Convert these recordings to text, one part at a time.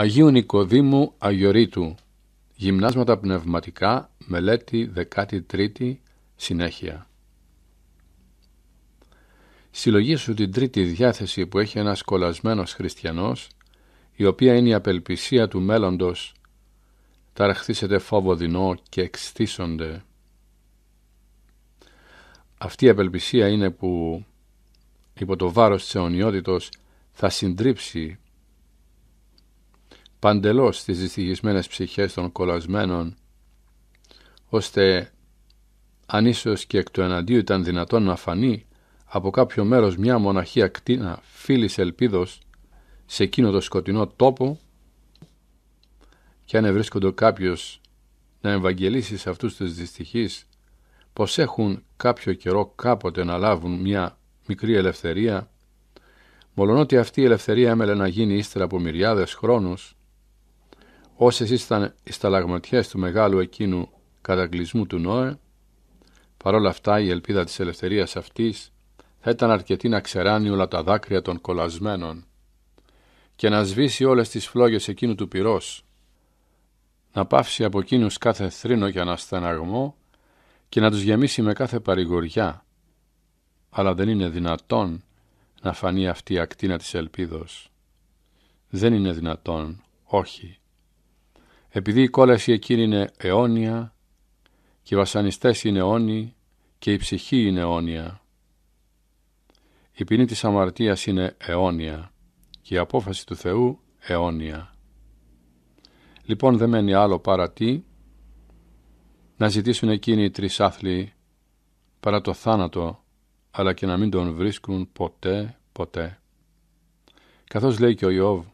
Αγίου Νικοδήμου Αγιορείτου Γυμνάσματα πνευματικά μελέτη 13η συνέχεια Συλλογή σου την τρίτη διάθεση που έχει ένας κολλασμένος χριστιανός η οποία είναι η απελπισία του μέλλοντος ταραχθήσετε φόβο δεινό και εξθίσονται Αυτή η απελπισία είναι που υπό το βάρος της αιωνιότητος θα συντρίψει παντελώς τις δυστυχισμένες ψυχές των κολασμένων, ώστε αν ίσως και εκ του εναντίου ήταν δυνατόν να φανεί από κάποιο μέρος μια μοναχία κτίνα φίλης ελπίδος σε εκείνο το σκοτεινό τόπο και αν ευρίσκονται κάποιος να ευαγγελίσει σε αυτούς τους δυστυχείς πως έχουν κάποιο καιρό κάποτε να λάβουν μια μικρή ελευθερία μολονότι αυτή η ελευθερία έμελε να γίνει ύστερα από μυριάδες χρόνους όσες ήσταν οι σταλαγματιές του μεγάλου εκείνου καταγκλισμού του Νόε, παρόλα αυτά η ελπίδα της ελευθερίας αυτής θα ήταν αρκετή να ξεράνει όλα τα δάκρυα των κολασμένων και να σβήσει όλες τις φλόγες εκείνου του πυρός, να πάυσει από εκείνους κάθε θρήνο και ανασταναγμό και να τους γεμίσει με κάθε παρηγοριά. Αλλά δεν είναι δυνατόν να φανεί αυτή η ακτίνα της ελπίδος. Δεν είναι δυνατόν, όχι, επειδή η κόλαση εκείνη είναι αιώνια και οι βασανιστές είναι αιώνιοι και η ψυχή είναι αιώνια. Η ποινή της αμαρτίας είναι αιώνια και η απόφαση του Θεού αιώνια. Λοιπόν δεν μένει άλλο παρά τι να ζητήσουν εκείνοι οι άθλοι παρά το θάνατο αλλά και να μην τον βρίσκουν ποτέ ποτέ. Καθώς λέει και ο Ιώβ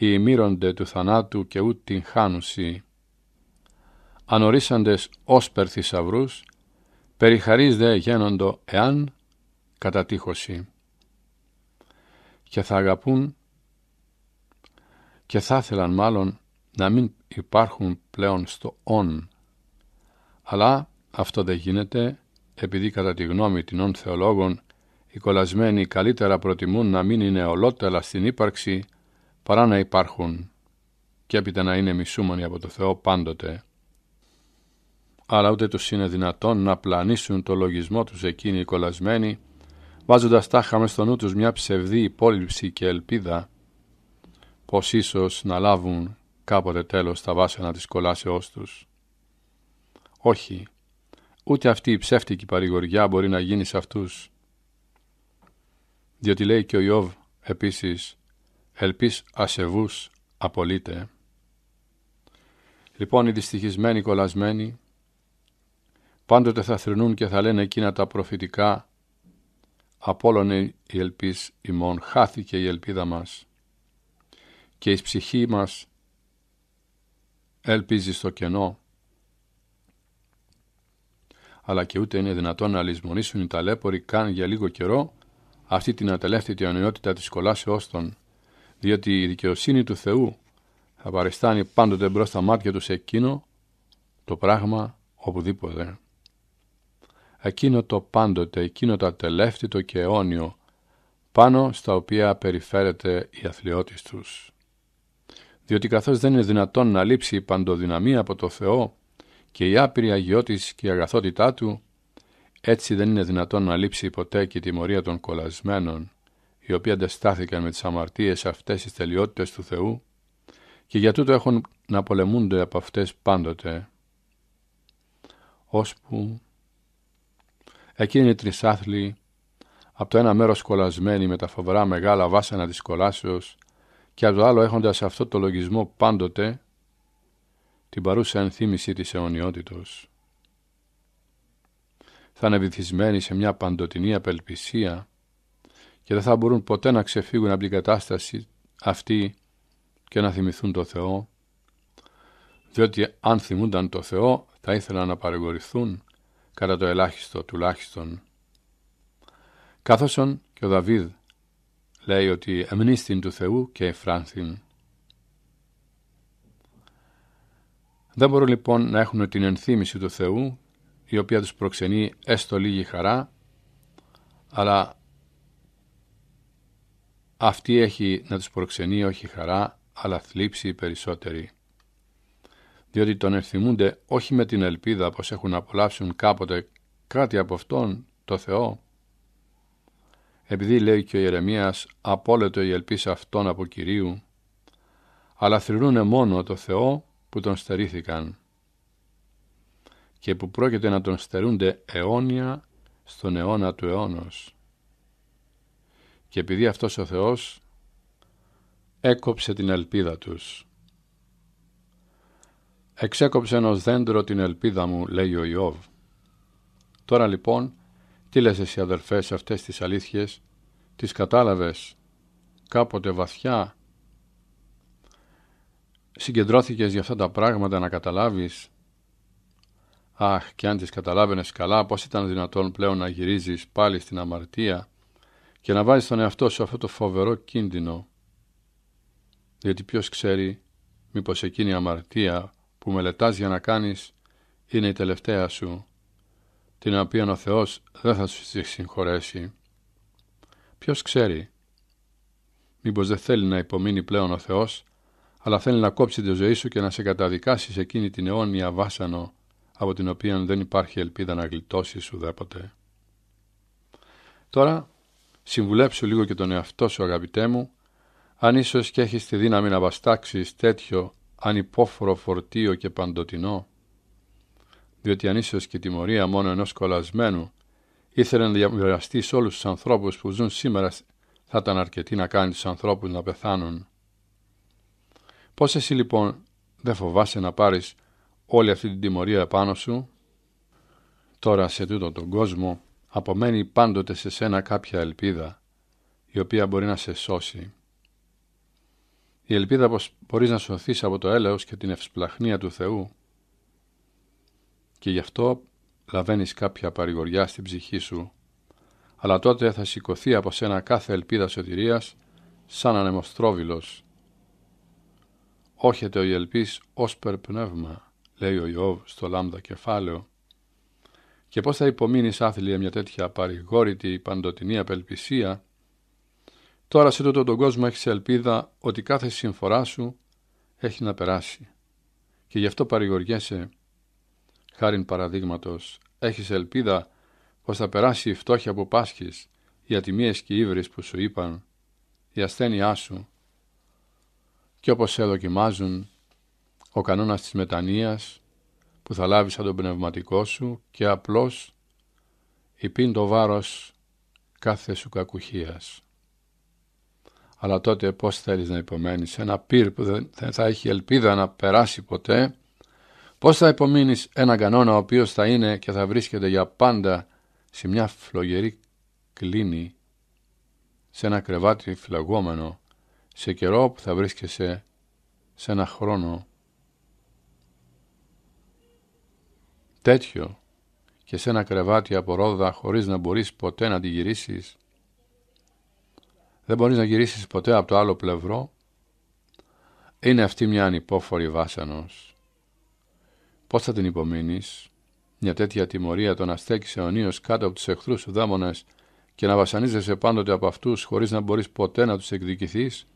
οι του θανάτου και ούτ' την χάνουσι. Ανορίσαντες όσπερ θησαυρού, δε γένοντο εάν κατατύχωση. Και θα αγαπούν και θα ήθελαν μάλλον να μην υπάρχουν πλέον στο «ον». Αλλά αυτό δεν γίνεται επειδή κατά τη γνώμη των θεολόγων οι κολλασμένοι καλύτερα προτιμούν να μην είναι ολότελα στην ύπαρξη παρά να υπάρχουν και έπειτα να είναι μισούμενοι από το Θεό πάντοτε. Αλλά ούτε τους είναι δυνατόν να πλανήσουν το λογισμό τους εκείνοι κολλασμένοι, βάζοντας τάχα μες στο νου τους μια ψευδή υπόλοιψη και ελπίδα, πως ίσως να λάβουν κάποτε τέλος τα βάσανα της κολάσεώς τους. Όχι, ούτε αυτή η ψεύτικη παρηγοριά μπορεί να γίνει σε αυτούς. Διότι λέει και ο Ιώβ επίσης ελπίς ασεβούς απολύτε. Λοιπόν οι δυστυχισμένοι κολλασμένοι πάντοτε θα θρυνούν και θα λένε εκείνα τα προφητικά «Απόλωνε η ελπίς ημών, χάθηκε η ελπίδα μας και η ψυχή μας ελπίζει στο κενό». Αλλά και ούτε είναι δυνατόν να λησμονήσουν οι ταλέποροι καν για λίγο καιρό αυτή την ατελεύθετη ανοιότητα της κολάσεώς των διότι η δικαιοσύνη του Θεού θα παριστάνει πάντοτε μπρος στα μάτια τους σε εκείνο το πράγμα οπουδήποτε. Εκείνο το πάντοτε, εκείνο το ατελεύτητο και αιώνιο, πάνω στα οποία περιφέρεται η αθλειότης τους. Διότι καθώς δεν είναι δυνατόν να λείψει η παντοδυναμία από το Θεό και η άπειρη αγιότης και η αγαθότητά Του, έτσι δεν είναι δυνατόν να λείψει ποτέ και η τιμωρία των κολλασμένων οι οποίοι αντεστάθηκαν με τις αμαρτίες αυτές τις τελειότητες του Θεού και για τούτο έχουν να πολεμούνται από αυτές πάντοτε, ώσπου εκείνοι οι τρισάθλοι από το ένα μέρος κολλασμένοι με τα φοβερά μεγάλα βάσανα της κολάσεως και από το άλλο έχοντας αυτό το λογισμό πάντοτε την παρούσα ενθύμηση της αιωνιότητος. Θα είναι σε μια παντοτινή απελπισία και δεν θα μπορούν ποτέ να ξεφύγουν από την κατάσταση αυτή και να θυμηθούν το Θεό, διότι αν θυμούνταν το Θεό θα ήθελαν να παρηγορηθούν κατά το ελάχιστο τουλάχιστον. Κάθωσον και ο Δαβίδ λέει ότι εμνίστην του Θεού και εφράνθην. Δεν μπορούν λοιπόν να έχουν την ενθύμηση του Θεού, η οποία τους προξενεί έστω λίγη χαρά, αλλά αυτή έχει να τους προξενεί όχι χαρά, αλλά θλίψη περισσότερη. Διότι τον ευθυμούνται όχι με την ελπίδα πως έχουν να απολαύσουν κάποτε κάτι από Αυτόν, το Θεό. Επειδή λέει και ο Ιερεμίας «Απόλετο η ελπίση αυτών από Κυρίου», αλλά θρυρούνε μόνο το Θεό που τον στερήθηκαν και που πρόκειται να τον στερούνται αιώνια στον αιώνα του αιώνος και επειδή αυτός ο Θεός έκοψε την ελπίδα τους. «Εξέκοψε ενό δέντρο την ελπίδα μου», λέει ο Ιώβ. Τώρα λοιπόν, τι λες εσύ αδερφές αυτές τις αλήθειες, τις κατάλαβες κάποτε βαθιά. Συγκεντρώθηκες για αυτά τα πράγματα να καταλάβεις. Αχ, και αν τις καταλάβαινες καλά, πώς ήταν δυνατόν πλέον να γυρίζεις πάλι στην αμαρτία και να βάζεις τον εαυτό σου αυτό το φοβερό κίνδυνο Γιατί ποιος ξέρει μήπως εκείνη η αμαρτία που μελετάς για να κάνεις είναι η τελευταία σου την οποία ο Θεός δεν θα σου συγχωρέσει. Ποιος ξέρει μήπως δεν θέλει να υπομείνει πλέον ο Θεός αλλά θέλει να κόψει τη ζωή σου και να σε καταδικάσει σε εκείνη την αιώνια βάσανο από την οποία δεν υπάρχει ελπίδα να γλιτώσεις ουδέποτε. Τώρα Συμβουλέψου λίγο και τον εαυτό σου αγαπητέ μου, αν ίσως και έχεις τη δύναμη να βαστάξεις τέτοιο ανυπόφορο φορτίο και παντοτινό. Διότι αν ίσως και τιμωρία μόνο ενός κολλασμένου ήθελε να διαβιβαστεί σε όλους τους ανθρώπους που ζουν σήμερα θα ήταν αρκετή να κάνει τους ανθρώπους να πεθάνουν. Πώς εσύ λοιπόν δεν φοβάσαι να πάρεις όλη αυτή την τιμωρία επάνω σου, τώρα σε τούτο τον κόσμο απομένει πάντοτε σε σένα κάποια ελπίδα, η οποία μπορεί να σε σώσει. Η ελπίδα πως μπορείς να σωθείς από το έλεος και την ευσπλαχνία του Θεού και γι' αυτό λαβαίνεις κάποια παρηγοριά στην ψυχή σου, αλλά τότε θα σηκωθεί από σένα κάθε ελπίδα σωτηρίας σαν ανεμοστρόβιλος. «Όχετε ο ιελπής ως περπνεύμα», λέει ο Ιώβ στο λάμδα κεφάλαιο, και πώς θα υπομείνεις άθλια μια τέτοια παρηγόρητη παντοτινή απελπισία. Τώρα σε τούτο τον κόσμο έχεις ελπίδα ότι κάθε συμφορά σου έχει να περάσει. Και γι' αυτό παρηγοριέσαι, χάριν παραδείγματος, έχεις ελπίδα πως θα περάσει η φτώχεια που πάσχεις, οι ατιμίες και οι που σου είπαν, η ασθένειά σου. Και όπως σε δοκιμάζουν, ο κανόνας της μετανοίας, που θα λάβεις σαν τον πνευματικό σου και απλώς υπήν το βάρος κάθε σου κακουχίας. Αλλά τότε πώς θέλεις να υπομένεις ένα πυρ που δεν θα έχει ελπίδα να περάσει ποτέ, πώς θα υπομείνεις ένα κανόνα ο οποίος θα είναι και θα βρίσκεται για πάντα σε μια φλογερή κλίνη, σε ένα κρεβάτι φλαγόμενο, σε καιρό που θα βρίσκεσαι σε ένα χρόνο τέτοιο και σε ένα κρεβάτι από ρόδα χωρίς να μπορείς ποτέ να τη γυρίσεις. Δεν μπορείς να γυρίσεις ποτέ από το άλλο πλευρό. Είναι αυτή μια ανυπόφορη βάσανος. Πώς θα την υπομείνεις, μια τέτοια τιμωρία το να στέκεις αιωνίως κάτω από τους εχθρούς σου δάμονες και να βασανίζεσαι πάντοτε από αυτούς χωρίς να μπορείς ποτέ να τους εκδικηθείς.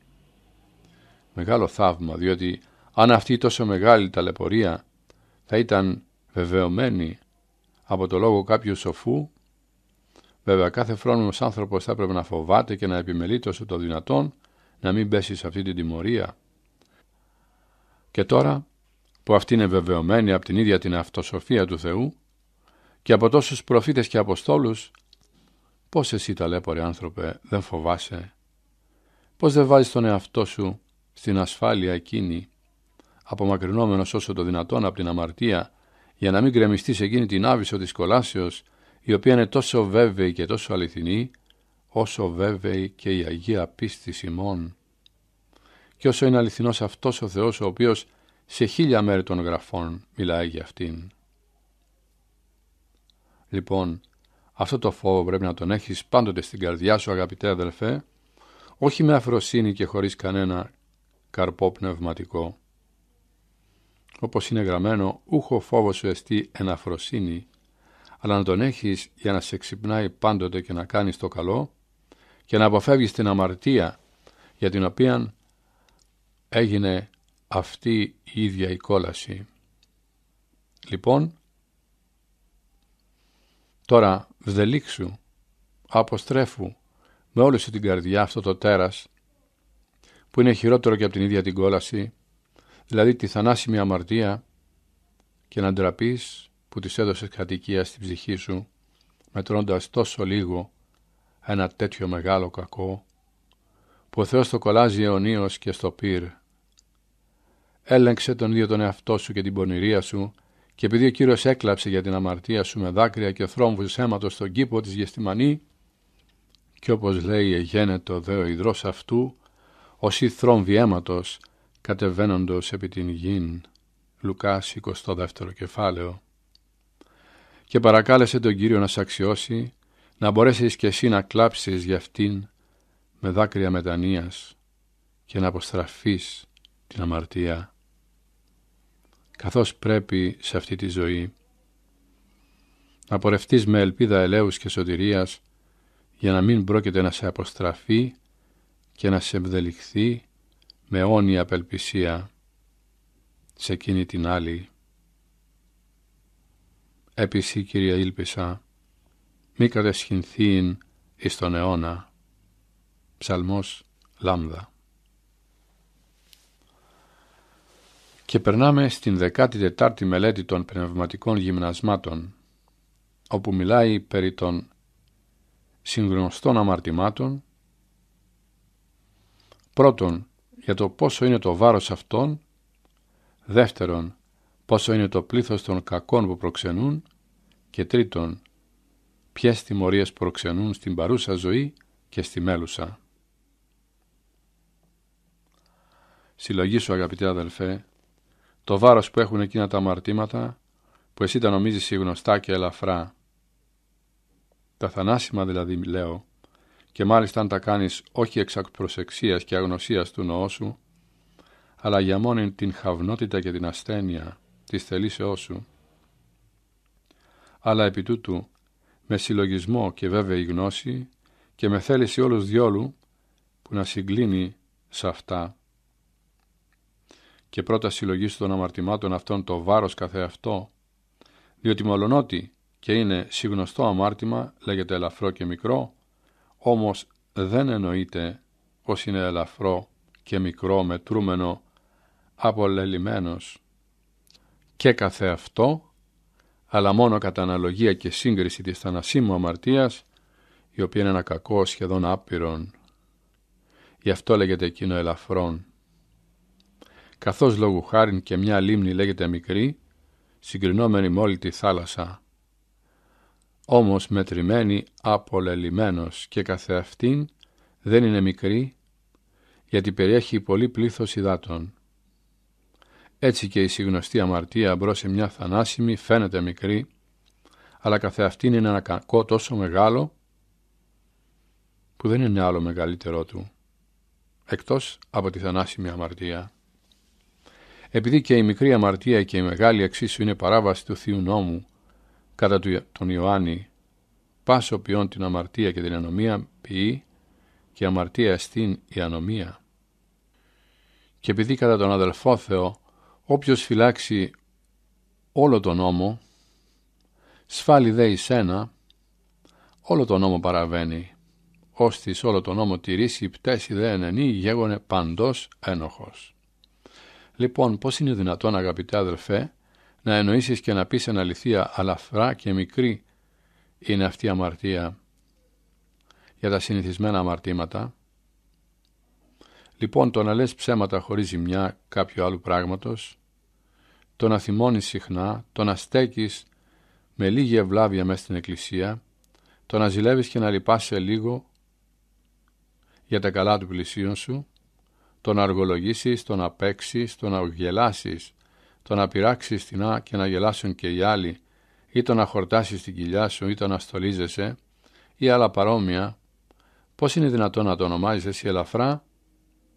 Μεγάλο θαύμα, διότι αν αυτή η τόσο μεγάλη ταλαιπωρία θα ήταν βεβαιωμένη από το λόγο κάποιου σοφού, βέβαια κάθε φρόνιμος άνθρωπος θα έπρεπε να φοβάται και να επιμελείται όσο το δυνατόν να μην πέσει σε αυτή την τιμωρία. Και τώρα που αυτή είναι βεβαιωμένη από την ίδια την αυτοσοφία του Θεού και από τόσους προφήτες και αποστόλους, πώς εσύ ταλέπορε άνθρωπε δεν φοβάσαι, πώς δεν βάζεις τον εαυτό σου στην ασφάλεια εκείνη, απομακρυνόμενος όσο το δυνατόν από την αμαρτία για να μην γκρεμιστείς σε εκείνη την άβυσο της κολάσεως, η οποία είναι τόσο βέβαιη και τόσο αληθινή, όσο βέβαιη και η Αγία πίστη ημών. Και όσο είναι αληθινός αυτός ο Θεός, ο οποίος σε χίλια μέρη των γραφών μιλάει για αυτήν. Λοιπόν, αυτό το φόβο πρέπει να τον έχεις πάντοτε στην καρδιά σου, αγαπητέ αδελφέ, όχι με αφροσύνη και χωρίς κανένα καρπό πνευματικό όπως είναι γραμμένο, ούχο φόβος σου εστί εναφροσύνη, αλλά να τον έχεις για να σε ξυπνάει πάντοτε και να κάνεις το καλό και να αποφεύγεις την αμαρτία για την οποία έγινε αυτή η ίδια η κόλαση. Λοιπόν, τώρα βδελίξου, αποστρέφου με όλη σου την καρδιά αυτό το τέρας που είναι χειρότερο και από την ίδια την κόλαση δηλαδή τη θανάσιμη αμαρτία και να ντραπείς που της έδωσες κατοικία στην ψυχή σου, μετρώντας τόσο λίγο ένα τέτοιο μεγάλο κακό, που ο Θεός το κολλάζει αιωνίως και στο πυρ. Έλεγξε τον ίδιο τον εαυτό σου και την πονηρία σου, και επειδή ο Κύριος έκλαψε για την αμαρτία σου με δάκρυα και θρόμβους αίματος στον κήπο της Γεστημανή, και όπως λέει εγένετο ο υδρός αυτού, ως ή αίματος κατεβαίνοντος επί την γην, Λουκάς 22 κεφάλαιο. Και παρακάλεσε τον Κύριο να σ' αξιώσει, να μπορέσεις και εσύ να κλάψεις για αυτήν με δάκρυα μετανοίας και να αποστραφείς την αμαρτία. Καθώς πρέπει σε αυτή τη ζωή να πορευτείς με ελπίδα ελέους και σωτηρίας για να μην πρόκειται να σε αποστραφεί και να σε ευδελιχθεί με αιώνια απελπισία σε εκείνη την άλλη. Έπισή, Κυρία Ήλπισα, μη κατεσχυνθείν εις τον αιώνα. Ψαλμός Λάμδα. Και περνάμε στην 14η μελέτη των πνευματικών γυμνασμάτων, όπου μιλάει περί των συγγνωστών αμαρτημάτων, πρώτον για το πόσο είναι το βάρος αυτών, δεύτερον, πόσο είναι το πλήθος των κακών που προξενούν και τρίτον, ποιες τιμωρίες προξενούν στην παρούσα ζωή και στη μέλουσα. Συλλογή σου αγαπητέ αδελφέ, το βάρος που έχουν εκείνα τα αμαρτήματα που εσύ τα νομίζεις γνωστά και ελαφρά. Τα θανάσιμα δηλαδή λέω, και μάλιστα αν τα κάνεις όχι εξ και αγνωσίας του νοό σου, αλλά για μόνη την χαυνότητα και την ασθένεια της θελήσεώς σου, αλλά επί τούτου με συλλογισμό και βέβαιη γνώση και με θέληση όλους διόλου που να συγκλίνει σε αυτά και πρώτα συλλογή των αμαρτημάτων αυτών το βάρος καθεαυτό, διότι μολονότι και είναι συγνωστό αμάρτημα, λέγεται ελαφρό και μικρό, όμως δεν εννοείται πως είναι ελαφρό και μικρό μετρούμενο απολελειμμένος και καθεαυτό, αλλά μόνο κατά αναλογία και σύγκριση της θανασίμου αμαρτίας, η οποία είναι ένα κακό σχεδόν άπειρον. Γι' αυτό λέγεται εκείνο ελαφρόν. Καθώς λόγου χάριν και μια λίμνη λέγεται μικρή, συγκρινόμενη με όλη τη θάλασσα, όμως μετρημένη απολελειμμένος και καθεαυτήν δεν είναι μικρή, γιατί περιέχει πολύ πλήθος υδάτων. Έτσι και η συγνωστή αμαρτία μπρος σε μια θανάσιμη φαίνεται μικρή, αλλά καθεαυτήν είναι ένα κακό τόσο μεγάλο, που δεν είναι άλλο μεγαλύτερό του, εκτός από τη θανάσιμη αμαρτία. Επειδή και η μικρή αμαρτία και η μεγάλη εξίσου είναι παράβαση του Θείου νόμου κατά τον Ιωάννη πάσο ποιόν την αμαρτία και την ανομία ποιή και αμαρτία στην η ανομία. Και επειδή κατά τον αδελφό Θεό όποιος φυλάξει όλο τον νόμο σφάλει δε εις όλο τον νόμο παραβαίνει ώστις όλο τον νόμο τηρήσει πτέσει δε ενενή γέγονε παντός ένοχος. Λοιπόν, πώς είναι δυνατόν αγαπητέ αδελφέ, να εννοήσεις και να πεις αναλυθία, αλαφρά και μικρή είναι αυτή η αμαρτία για τα συνηθισμένα αμαρτήματα. Λοιπόν, το να λες ψέματα χωρίς ζημιά κάποιο άλλου πράγματος, το να θυμώνεις συχνά, το να στέκεις με λίγη ευλάβεια μέσα στην εκκλησία, το να ζηλεύεις και να λυπάσαι λίγο για τα καλά του πλησίων σου, το να αργολογήσεις, το να παίξεις, το να γελάσεις, το να πειράξεις την Α και να γελάσουν και οι άλλοι, ή το να χορτάσεις την κοιλιά σου, ή το να στολίζεσαι, ή άλλα παρόμοια, πώς είναι δυνατόν να το ονομάζεις εσύ ελαφρά,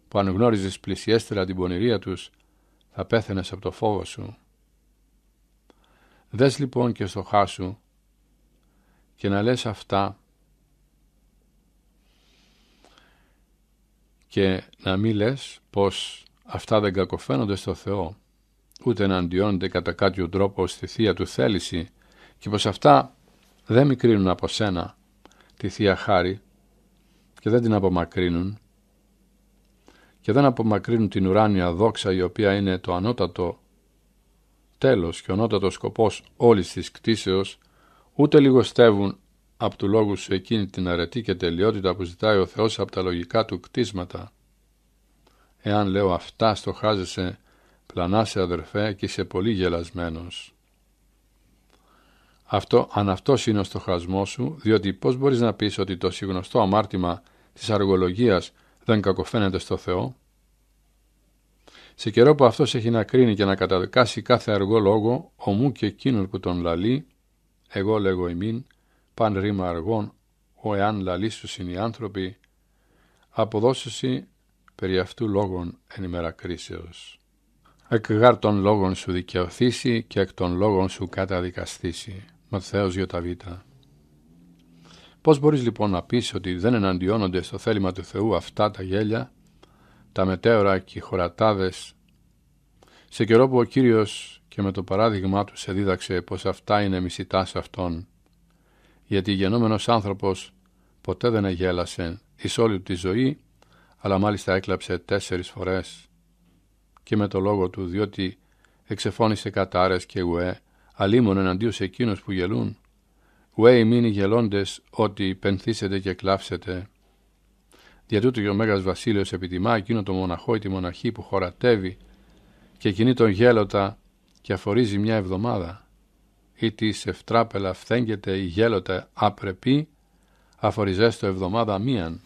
που αν γνώριζες πλησιέστερα την πονηρία τους, θα πέθαινες από το φόβο σου. Δες λοιπόν και στο χάσου και να λες αυτά και να μην λες πως αυτά δεν κακοφαίνονται στο Θεό ούτε αντιώνεται κατά κάποιο τρόπο στη Θεία του θέληση και πως αυτά δεν μικρύνουν από σένα τη Θεία Χάρη και δεν την απομακρύνουν και δεν απομακρύνουν την ουράνια δόξα η οποία είναι το ανώτατο τέλος και ανώτατος σκοπός όλης της κτήσεως ούτε λιγοστεύουν από του λόγου σου εκείνη την αρετή και τελειότητα που ζητάει ο Θεός από τα λογικά του κτίσματα. Εάν λέω αυτά στοχάζεσαι σε αδερφέ και σε πολύ γελασμένος. Αυτό, αν αυτός είναι ο στοχασμός σου, διότι πώς μπορείς να πεις ότι το συγνωστό αμάρτημα της αργολογίας δεν κακοφαίνεται στο Θεό. Σε καιρό που αυτός έχει να κρίνει και να καταδικάσει κάθε αργό λόγο, ομού και εκείνου που τον λαλεί, εγώ λέγω ημίν, παν ρήμα αργών, ο εάν είναι οι άνθρωποι, αποδώσουσι περί αυτού λόγων εν «Εκ γάρ των λόγων σου δικαιωθήσει και εκ των λόγων σου καταδικαστήσει. Ματθαίος Ιωταβήτα. Πώς μπορείς λοιπόν να πεις ότι δεν εναντιώνονται στο θέλημα του Θεού αυτά τα γέλια, τα μετέωρα και οι χωρατάδες, σε καιρό που ο Κύριος και με το παράδειγμά του σε δίδαξε πως αυτά είναι μισητά σε Αυτόν, γιατί γενόμενος άνθρωπος ποτέ δεν έγέλασε εις όλη τη ζωή, αλλά μάλιστα έκλαψε τέσσερις φορές και με το λόγο του, διότι εξεφώνησε κατάρες και ουέ, αλίμον εναντίον σε εκείνους που γελούν. Ουέ μείνει γελώντες ότι πενθήσετε και κλάψετε. Δια τούτου και ο Μέγας Βασίλειος επιτιμά εκείνο το μοναχό ή τη μοναχή που χωρατεύει και κινεί τον γέλοτα και αφορίζει μια εβδομάδα. Ή της ευτράπελα φθέγγεται η γέλοτα απρεπή, αφοριζέστο εβδομάδα μίαν.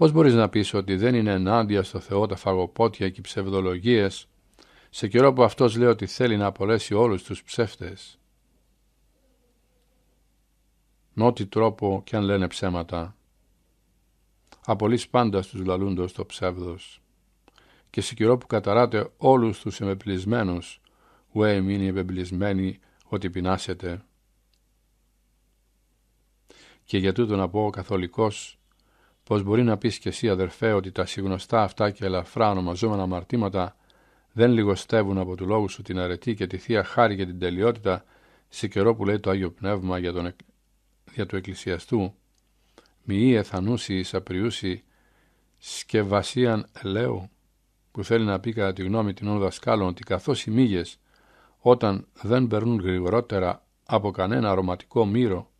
Πώς μπορείς να πεις ότι δεν είναι ενάντια στο Θεό τα φαγοπότια και οι ψευδολογίες σε καιρό που αυτός λέει ότι θέλει να απολέσει όλους τους ψεύτες. Με ό,τι τρόπο και αν λένε ψέματα. Απολύς πάντα στους λαλούντος το ψεύδος. Και σε καιρό που καταράτε όλους τους εμεπλισμένους, ουέ μείνει επεμπλισμένοι ότι πεινάσετε. Και για τούτο να πω ο καθολικός πως μπορεί να πεις και εσύ αδερφέ ότι τα συγνωστά αυτά και ελαφρά ονομαζόμενα αμαρτήματα δεν λιγοστεύουν από του λόγου σου την αρετή και τη Θεία Χάρη και την τελειότητα σε καιρό που λέει το Άγιο Πνεύμα για, τον, για του Εκκλησιαστού μη εθανούσι εις απριούσι σκευασίαν ελαίου που θέλει να πει κατά τη γνώμη των δασκάλων ότι καθώς οι μύγες όταν δεν περνούν γρηγορότερα από κανένα αρωματικό μύρο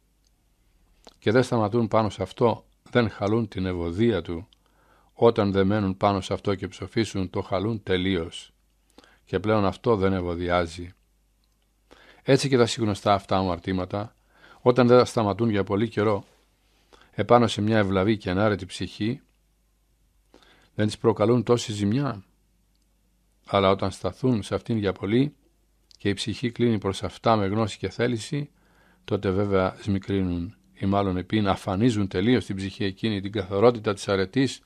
και δεν σταματούν πάνω σε αυτό δεν χαλούν την ευωδία του, όταν δεμένουν μένουν πάνω σε αυτό και ψοφήσουν, το χαλούν τελείως. Και πλέον αυτό δεν ευωδιάζει. Έτσι και τα συγνωστά αυτά αμαρτήματα, όταν δεν τα σταματούν για πολύ καιρό, επάνω σε μια ευλαβή και ανάρετη ψυχή, δεν τις προκαλούν τόση ζημιά. Αλλά όταν σταθούν σε αυτήν για πολύ και η ψυχή κλείνει προς αυτά με γνώση και θέληση, τότε βέβαια σμικρίνουν ή μάλλον επί να αφανίζουν τελείως την ψυχή εκείνη την καθαρότητα της αρετής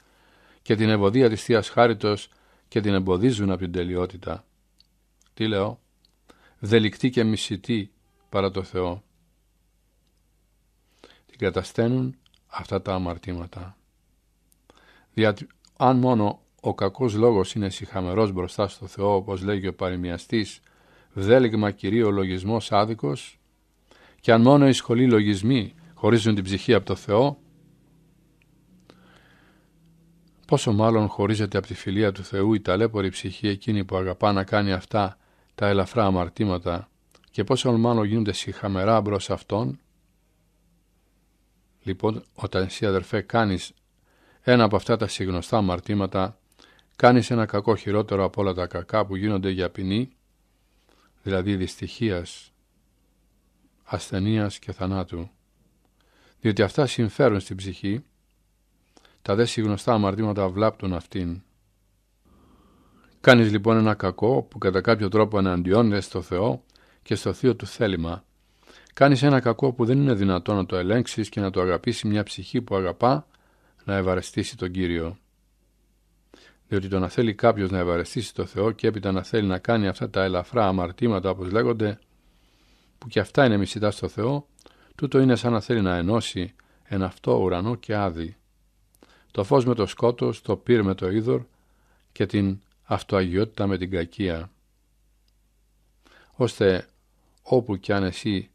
και την ευωδία της Θείας Χάριτος και την εμποδίζουν από την τελειότητα. Τι λέω, δελικτή και μισητή παρά το Θεό. Την κατασταίνουν αυτά τα αμαρτήματα. Δια, αν μόνο ο κακός λόγος είναι συχαμερός μπροστά στο Θεό, όπως λέγει ο παροιμιαστής, βδέλιγμα κυρίω λογισμός άδικος, και αν μόνο η σχολοί λογισμοί χωρίζουν την ψυχή από το Θεό, πόσο μάλλον χωρίζεται από τη φιλία του Θεού η ταλέπορη ψυχή εκείνη που αγαπά να κάνει αυτά τα ελαφρά αμαρτήματα και πόσο μάλλον γίνονται συχαμερά μπρος αυτών. Λοιπόν, όταν εσύ αδερφέ κάνεις ένα από αυτά τα συγνωστά αμαρτήματα, κάνεις ένα κακό χειρότερο από όλα τα κακά που γίνονται για ποινή, δηλαδή δυστυχίας, ασθενείας και θανάτου διότι αυτά συμφέρουν στην ψυχή, τα δε συγνωστά αμαρτήματα βλάπτουν αυτήν. Κάνεις λοιπόν ένα κακό που κατά κάποιο τρόπο εναντιώνεται στο Θεό και στο Θείο του θέλημα. Κάνεις ένα κακό που δεν είναι δυνατό να το ελέγξεις και να το αγαπήσει μια ψυχή που αγαπά να ευαρεστήσει τον Κύριο. Διότι το να θέλει κάποιος να ευαρεστήσει τον Θεό και έπειτα να θέλει να κάνει αυτά τα ελαφρά αμαρτήματα όπως λέγονται, που και αυτά είναι μισητά στο Θεό, Τούτο είναι σαν να θέλει να ενώσει εν αυτό ουρανό και άδει. Το φως με το σκότος, το πύρ με το είδωρ και την αυτοαγιότητα με την κακία. Ώστε όπου κι αν εσύ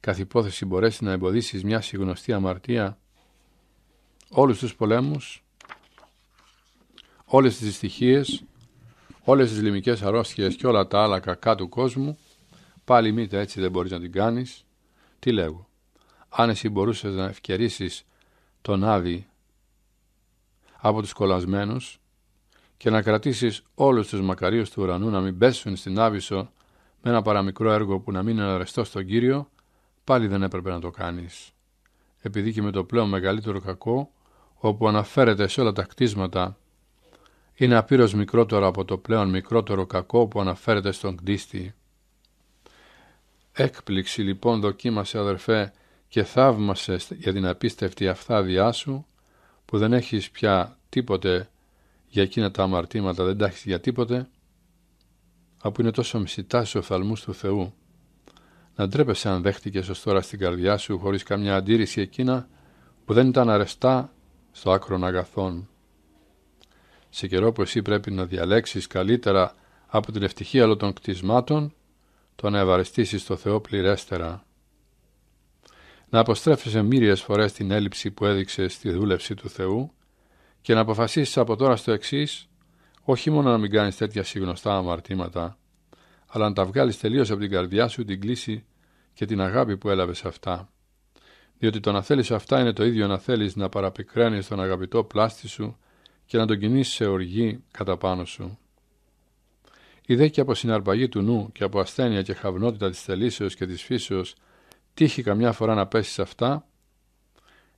καθ' υπόθεση μπορέσεις να εμποδίσεις μια συγνωστή αμαρτία όλους τους πολέμους, όλες τις δυστυχίες, όλες τις λιμικές αρρώστιες και όλα τα άλλα κακά του κόσμου, πάλι μήτε έτσι δεν μπορείς να την κάνεις, τι λέγω αν εσύ μπορούσες να ευκαιρίσεις τον Άδη από τους κολλασμένους και να κρατήσεις όλους τους μακαρίους του ουρανού να μην πέσουν στην Άβυσσο με ένα παραμικρό έργο που να μην είναι αρεστό στον Κύριο, πάλι δεν έπρεπε να το κάνεις. Επειδή και με το πλέον μεγαλύτερο κακό, όπου αναφέρεται σε όλα τα κτίσματα, είναι απείρως μικρότερο από το πλέον μικρότερο κακό που αναφέρεται στον κτίστη. Έκπληξη λοιπόν δοκίμασε αδερφέ και θαύμασε για την απίστευτη αυθάδειά σου που δεν έχεις πια τίποτε για εκείνα τα αμαρτήματα, δεν τα έχεις για τίποτε, από είναι τόσο μισητά οφθαλμούς του Θεού. Να ντρέπεσαι αν δέχτηκες ως τώρα στην καρδιά σου χωρίς καμιά αντίρρηση εκείνα που δεν ήταν αρεστά στο άκρον αγαθών. Σε καιρό που εσύ πρέπει να διαλέξεις καλύτερα από την ευτυχία όλων των κτισμάτων, το να ευαρεστήσεις το Θεό πληρέστερα να αποστρέφεσαι μύριες φορές την έλλειψη που έδειξε στη δούλευση του Θεού και να αποφασίσεις από τώρα στο εξής όχι μόνο να μην κάνεις τέτοια συγνωστά αμαρτήματα, αλλά να τα βγάλεις τελείως από την καρδιά σου την κλίση και την αγάπη που έλαβες σε αυτά. Διότι το να θέλεις αυτά είναι το ίδιο να θέλεις να παραπικραίνεις τον αγαπητό πλάστη σου και να τον κινήσεις σε οργή κατά πάνω σου. Η και από συναρπαγή του νου και από ασθένεια και χαυνότητα της θελήσεως και της φύσεως τύχει καμιά φορά να πέσεις αυτά,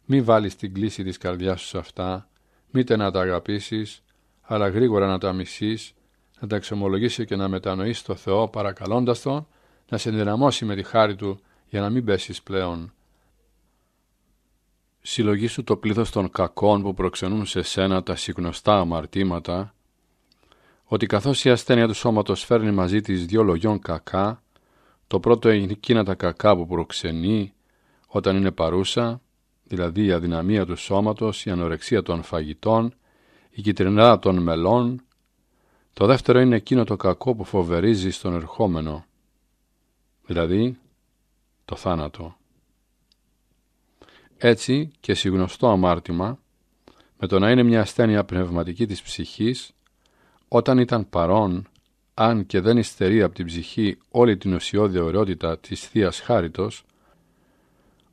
μη βάλεις την κλίση της καρδιάς σου σε αυτά, μήτε να τα αγαπήσεις, αλλά γρήγορα να τα μισείς, να τα εξομολογήσεις και να μετανοήσεις το Θεό παρακαλώντας Τον να σε ενδυναμώσει με τη χάρη Του για να μην πέσεις πλέον. Συλλογήσου το πλήθος των κακών που προξενούν σε σένα τα συγνωστά αμαρτήματα, ότι καθώς η ασθένεια του σώματος φέρνει μαζί της δυο λογιών κακά, το πρώτο είναι εκείνα τα κακά που προξενεί όταν είναι παρούσα, δηλαδή η αδυναμία του σώματος, η ανορεξία των φαγητών, η κυτρινά των μελών. Το δεύτερο είναι εκείνο το κακό που φοβερίζει στον ερχόμενο, δηλαδή το θάνατο. Έτσι και συγνωστό αμάρτημα, με το να είναι μια ασθένεια πνευματική της ψυχής, όταν ήταν παρόν αν και δεν υστερεί από την ψυχή όλη την ουσιώδη ωραιότητα της θείας Χάριτος,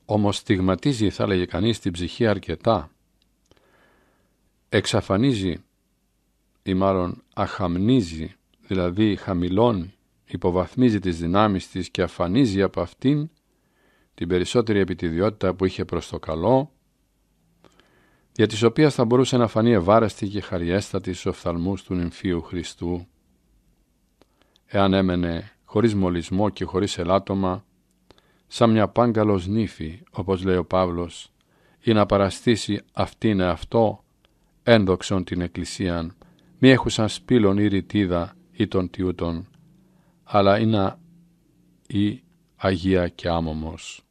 όμως στιγματίζει θα έλεγε κανείς την ψυχή αρκετά, εξαφανίζει ή μάλλον αχαμνίζει, δηλαδή χαμηλώνει, υποβαθμίζει τις δυνάμεις της και αφανίζει από αυτήν την περισσότερη επιτιδιότητα που είχε προς το καλό, για τις οποίας θα μπορούσε να φανεί ευάρεστη και χαριέστατη στους οφθαλμούς του νυμφίου Χριστού εάν έμενε χωρίς μολυσμό και χωρίς ελάττωμα, σαν μια πάγκαλος νύφη, όπως λέει ο Παύλος, ή να παραστήσει αυτήν αυτό, ένδοξον την εκκλησίαν, μη έχουσαν σπήλων ή ρητίδα ή των τιούτων, αλλά είναι η Αγία και Άμωμος.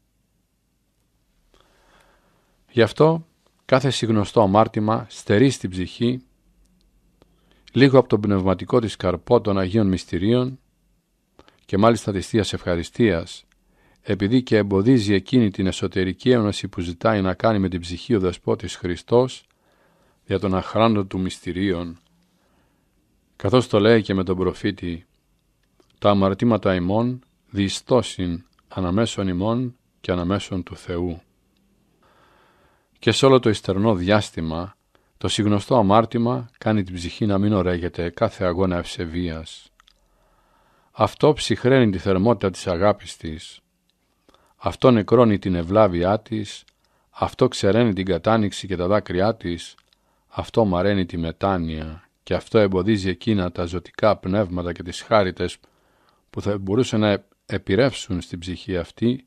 Γι' αυτό κάθε συγνωστό αμάρτημα στερεί στην ψυχή λίγο από το πνευματικό της καρπό των Αγίων Μυστηρίων και μάλιστα της Θείας Ευχαριστίας, επειδή και εμποδίζει εκείνη την εσωτερική ένωση που ζητάει να κάνει με την ψυχή ο Δεσπότης Χριστός για τον αχράντο του μυστηρίων, καθώς το λέει και με τον προφήτη «Τα αμαρτήματα ημών διστώσιν αναμέσων ημών και αναμέσων του Θεού». Και σε όλο το ιστερνό διάστημα το συγνωστό αμάρτημα κάνει την ψυχή να μην ωραίγεται κάθε αγώνα ευσεβίας. Αυτό ψυχραίνει τη θερμότητα της αγάπης της. Αυτό νεκρώνει την ευλάβειά της. Αυτό ξεραίνει την κατάνοιξη και τα δάκρυά της. Αυτό μαραίνει τη μετάνοια και αυτό εμποδίζει εκείνα τα ζωτικά πνεύματα και τις χάριτες που θα μπορούσαν να επιρρεύσουν στην ψυχή αυτή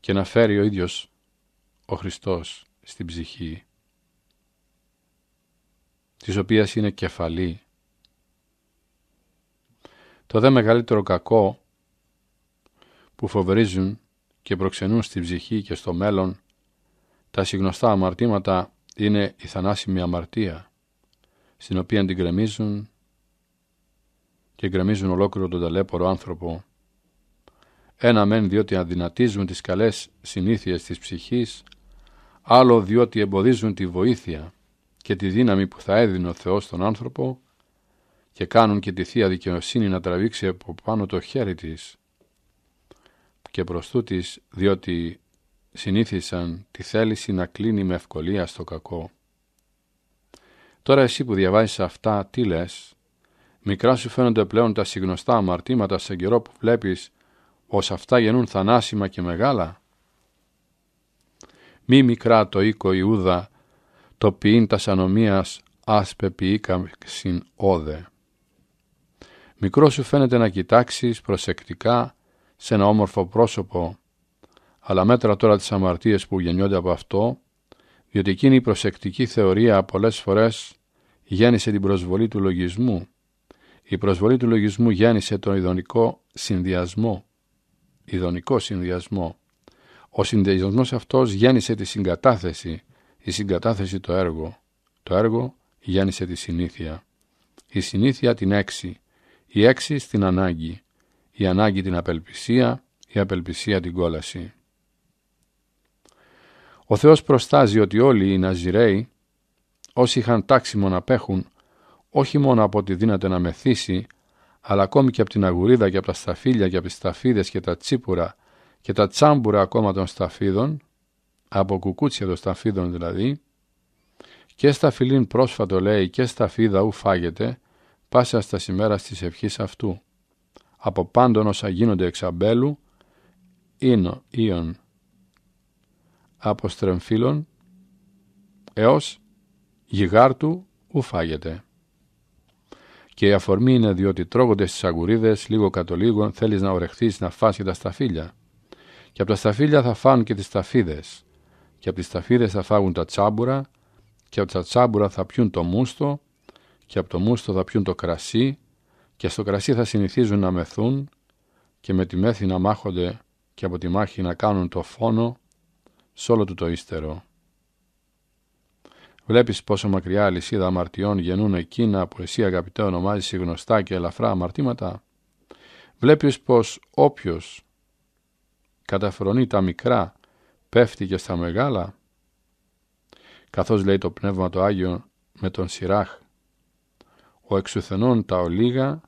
και να φέρει ο ίδιος ο Χριστός στην ψυχή της οποίας είναι κεφαλή. Το δε μεγαλύτερο κακό που φοβερίζουν και προξενούν στη ψυχή και στο μέλλον τα συγνωστά αμαρτήματα είναι η θανάσιμη αμαρτία στην οποία την κρεμίζουν και γκρεμίζουν ολόκληρο τον ταλέπορο άνθρωπο. Ένα μεν διότι αδυνατίζουν τις καλές συνήθειες της ψυχής, άλλο διότι εμποδίζουν τη βοήθεια και τη δύναμη που θα έδινε ο Θεός στον άνθρωπο και κάνουν και τη Θεία Δικαιοσύνη να τραβήξει από πάνω το χέρι της και προς τούτης διότι συνήθισαν τη θέληση να κλείνει με ευκολία στο κακό. Τώρα εσύ που διαβάζεις αυτά, τι λες, μικρά σου φαίνονται πλέον τα συγνωστά αμαρτήματα σε καιρό που βλέπεις ως αυτά γεννούν θανάσιμα και μεγάλα. Μη μικρά το οίκο Ιούδα το ποιήν τας ανομίας άσπε συν όδε. Μικρό σου φαίνεται να κοιτάξεις προσεκτικά σε ένα όμορφο πρόσωπο, αλλά μέτρα τώρα τις αμαρτίες που γεννιόνται από αυτό, διότι εκείνη η προσεκτική θεωρία πολλές φορές γέννησε την προσβολή του λογισμού. Η προσβολή του λογισμού γέννησε τον ειδονικό συνδυασμό. Ιδονικό συνδυασμό. Ο συνδυασμός αυτός γέννησε τη συγκατάθεση, η συγκατάθεση το έργο. Το έργο γέννησε τη συνήθεια. Η συνήθεια την έξι. Η έξι στην ανάγκη. Η ανάγκη την απελπισία. Η απελπισία την κόλαση. Ο Θεός προστάζει ότι όλοι οι ναζιρέοι, όσοι είχαν τάξιμο να πέχουν, όχι μόνο από ότι δύναται να μεθύσει, αλλά ακόμη και από την αγουρίδα και από τα σταφύλια και από τις σταφίδες και τα τσίπουρα και τα τσάμπουρα ακόμα των σταφίδων, από κουκούτσια των σταφίδων δηλαδή, και στα πρόσφατο λέει και στα φίδα ου φάγεται, πάσα στα σημέρα της ευχής αυτού. Από πάντων όσα γίνονται εξαμπέλου, ίνο ίον, από στρεμφύλων, έως γιγάρτου ου φάγεται. Και η αφορμή είναι διότι τρώγονται στις αγουρίδες λίγο κατ' λίγο θέλεις να ορεχθείς να φας και τα σταφύλια. Και από τα σταφύλια θα φάνουν και τις σταφίδες και από τις ταφίδες θα φάγουν τα τσάμπουρα και από τα τσάμπουρα θα πιούν το μούστο και από το μούστο θα πιούν το κρασί και στο κρασί θα συνηθίζουν να μεθούν και με τη μέθη να μάχονται και από τη μάχη να κάνουν το φόνο σ' όλο του το ύστερο. Βλέπεις πόσο μακριά αλυσίδα αμαρτιών γεννούν εκείνα που εσύ αγαπητέ ονομάζεις γνωστά και ελαφρά αμαρτήματα. Βλέπεις πως όποιος καταφρονεί τα μικρά πέφτει και στα μεγάλα. Καθώς λέει το Πνεύμα το Άγιο με τον Σιράχ, ο εξουθενών τα ολίγα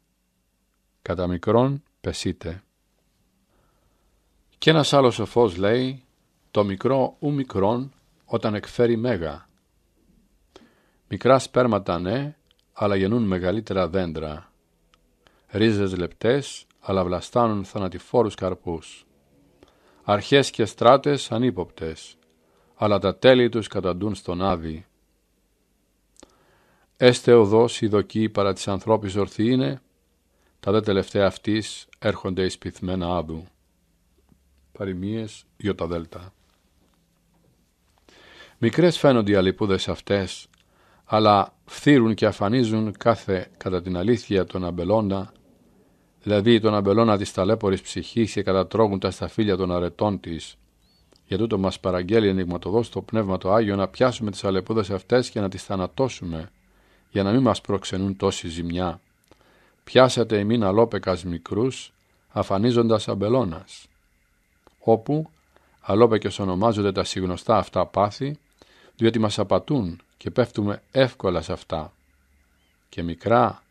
κατά μικρόν πεσίτε. Και ένας άλλος σοφός λέει το μικρό ου μικρόν όταν εκφέρει μέγα. Μικρά σπέρματα ναι, αλλά γεννούν μεγαλύτερα δέντρα. Ρίζες λεπτές, αλλά βλαστάνουν θανατηφόρους καρπούς αρχές και στράτες ανύποπτες, αλλά τα τέλη τους καταντούν στον Άβη. Έστε οδός η δοκή παρά της ανθρώπης ορθή είναι, τα δε τελευταία αυτής έρχονται εις πυθμένα άβου. Παροιμίες Ιωταδέλτα. Μικρές φαίνονται οι αλυπούδες αυτές, αλλά φθύρουν και αφανίζουν κάθε κατά την αλήθεια των αμπελώνα δηλαδή των αμπελώνα της ταλέπορης ψυχής και κατατρώγουν τα σταφύλια των αρετών της. Για τούτο μας παραγγέλει ενηγματοδός το Πνεύμα το Άγιο να πιάσουμε τις αλεπούδες αυτές και να τις θανατώσουμε, για να μην μας προξενούν τόση ζημιά. Πιάσατε ημίν αλόπεκας μικρούς, αφανίζοντας αμπελώνας. Όπου αλόπεκες ονομάζονται τα συγνωστά αυτά πάθη, διότι μας απατούν και πέφτουμε εύκολα σε αυτά. Και μικρά,